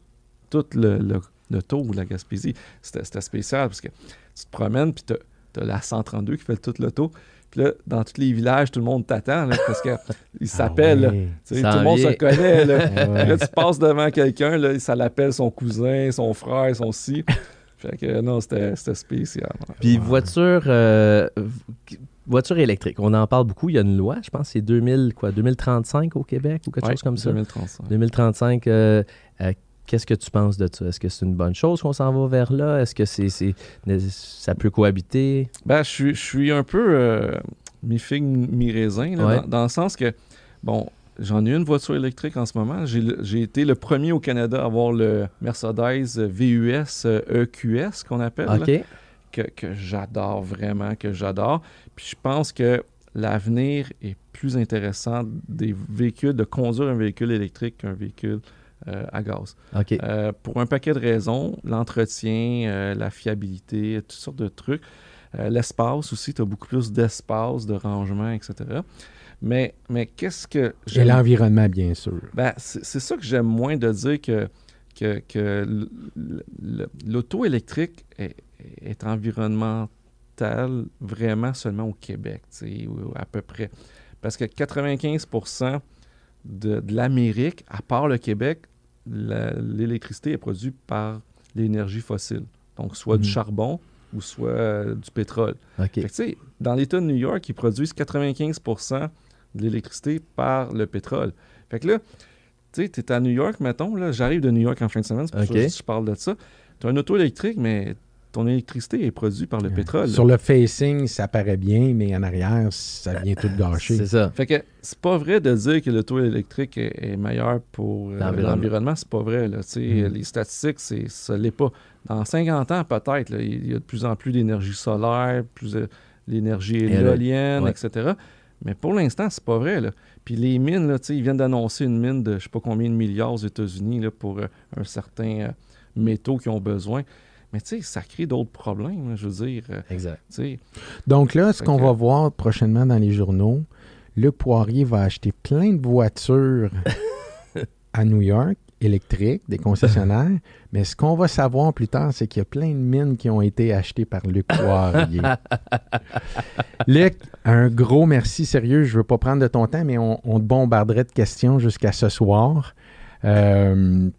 tout le, tour de la Gaspésie. C'était spécial parce que tu te promènes puis tu as, la 132 qui fait tout le tour. Puis là, dans tous les villages, tout le monde t'attend parce qu'il ah s'appelle. tout le monde se connaît. Ah là, tu passes devant quelqu'un, ça l'appelle son cousin, son frère, son si. Fait que non, c'était spécial. Puis voiture, euh, voiture électrique, on en parle beaucoup. Il y a une loi, je pense, c'est 2000, quoi, 2035 au Québec ou quelque chose comme ça. 2035. 2035. Euh, euh, qu'est-ce que tu penses de ça? Est-ce que c'est une bonne chose qu'on s'en va vers là? Est-ce que c'est ça peut cohabiter? Ben, je, suis, je suis un peu euh, mi-figue, mi-raisin, dans, le sens que, bon, j'en ai une voiture électrique en ce moment. J'ai été le premier au Canada à avoir le Mercedes VUS EQS e qu'on appelle. que, que j'adore vraiment, que j'adore. Puis je pense que l'avenir est plus intéressant des véhicules, de conduire un véhicule électrique qu'un véhicule euh, à gaz. Euh, pour un paquet de raisons, l'entretien, euh, la fiabilité, toutes sortes de trucs. L'espace aussi, tu as beaucoup plus d'espace, de rangement, etc. Mais, mais qu'est-ce que. j'ai l'environnement, bien sûr. Ben, c'est ça que j'aime moins de dire que, que, que l'auto électrique est, est vraiment seulement au Québec, à peu près. Parce que 95% de, l'Amérique, à part le Québec, l'électricité est produite par l'énergie fossile. Donc, soit du mhm. charbon ou soit euh, du pétrole. Fait que, dans l'État de New York, ils produisent 95 de l'électricité par le pétrole. Fait que là, tu es à New York, mettons, j'arrive de New York en fin de semaine, c'est que je parle de ça. Tu as une auto électrique, mais ton électricité est produite par le euh, pétrole. Sur le facing, ça paraît bien, mais en arrière, ça vient tout euh, gâcher. C'est ça. Fait que c'est pas vrai de dire que le taux électrique est, meilleur pour euh, l'environnement. C'est pas vrai. Mm-hmm. Les statistiques, c'est, ça l'est pas. Dans 50 ans, peut-être, il y a de plus en plus d'énergie solaire, plus l'énergie éolienne, etc. Mais pour l'instant, c'est pas vrai. Puis les mines, ils viennent d'annoncer une mine de je sais pas combien de milliards aux États-Unis pour un certain métaux qu'ils ont besoin. Mais tu sais, ça crée d'autres problèmes, je veux dire. Euh, exact. Donc là, ce qu'on va voir prochainement dans les journaux, Luc Poirier va acheter plein de voitures à New York électriques, des concessionnaires. mais ce qu'on va savoir plus tard, c'est qu'il y a plein de mines qui ont été achetées par Luc Poirier. Luc, un gros merci sérieux. Je ne veux pas prendre de ton temps, mais on, te bombarderait de questions jusqu'à ce soir. Euh,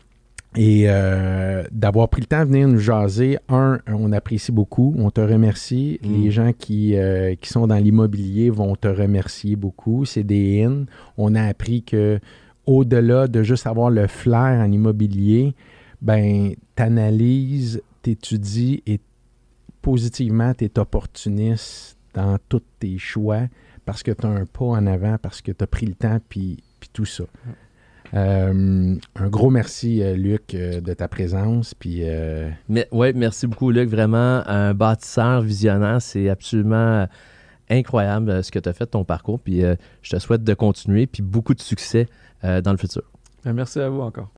et euh, d'avoir pris le temps de venir nous jaser. Un, on apprécie beaucoup, on te remercie. Mm. Les gens euh, qui, sont dans l'immobilier vont te remercier beaucoup. C'est des in. On a appris que au-delà de juste avoir le flair en immobilier, ben t'analyses, t'étudies et positivement, t'es opportuniste dans tous tes choix parce que t'as un pas en avant, parce que t'as pris le temps, puis, tout ça. Euh, un gros merci, euh, Luc, euh, de ta présence. Puis, Mais, merci beaucoup, Luc. Vraiment, un bâtisseur visionnaire, c'est absolument incroyable ce que tu as fait, ton parcours. Puis, je te souhaite de continuer, puis beaucoup de succès dans le futur. Ben, merci à vous encore.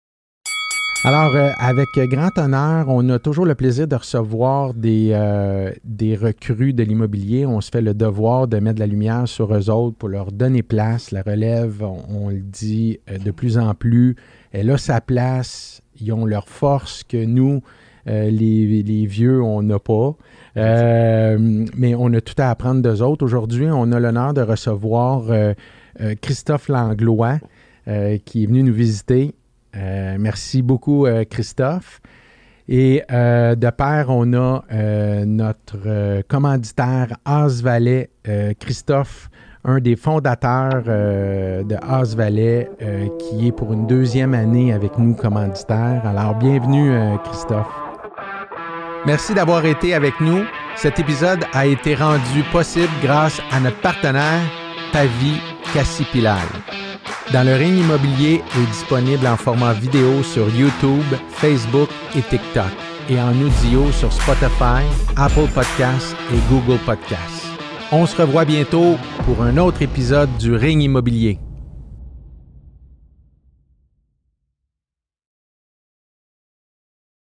Alors, euh, avec grand honneur, on a toujours le plaisir de recevoir des, euh, des recrues de l'immobilier. On se fait le devoir de mettre la lumière sur eux autres pour leur donner place. La relève, on, le dit euh, de plus en plus, elle a sa place. Ils ont leur force que nous, les, vieux, on n'a pas. mais on a tout à apprendre d'eux autres. Aujourd'hui, on a l'honneur de recevoir Christophe Langlois. qui est venu nous visiter. Euh, merci beaucoup, euh, Christophe. Et euh, de pair, on a notre commanditaire Asvalet, Christophe, un des fondateurs de Asvalet, qui est pour une deuxième année avec nous commanditaire. Alors, bienvenue, Christophe. Merci d'avoir été avec nous. Cet épisode a été rendu possible grâce à notre partenaire, Tavi Cassipilar. Dans le ring immobilier est disponible en format vidéo sur YouTube, Facebook et TikTok et en audio sur Spotify, Apple Podcasts et Google Podcasts. On se revoit bientôt pour un autre épisode du ring immobilier.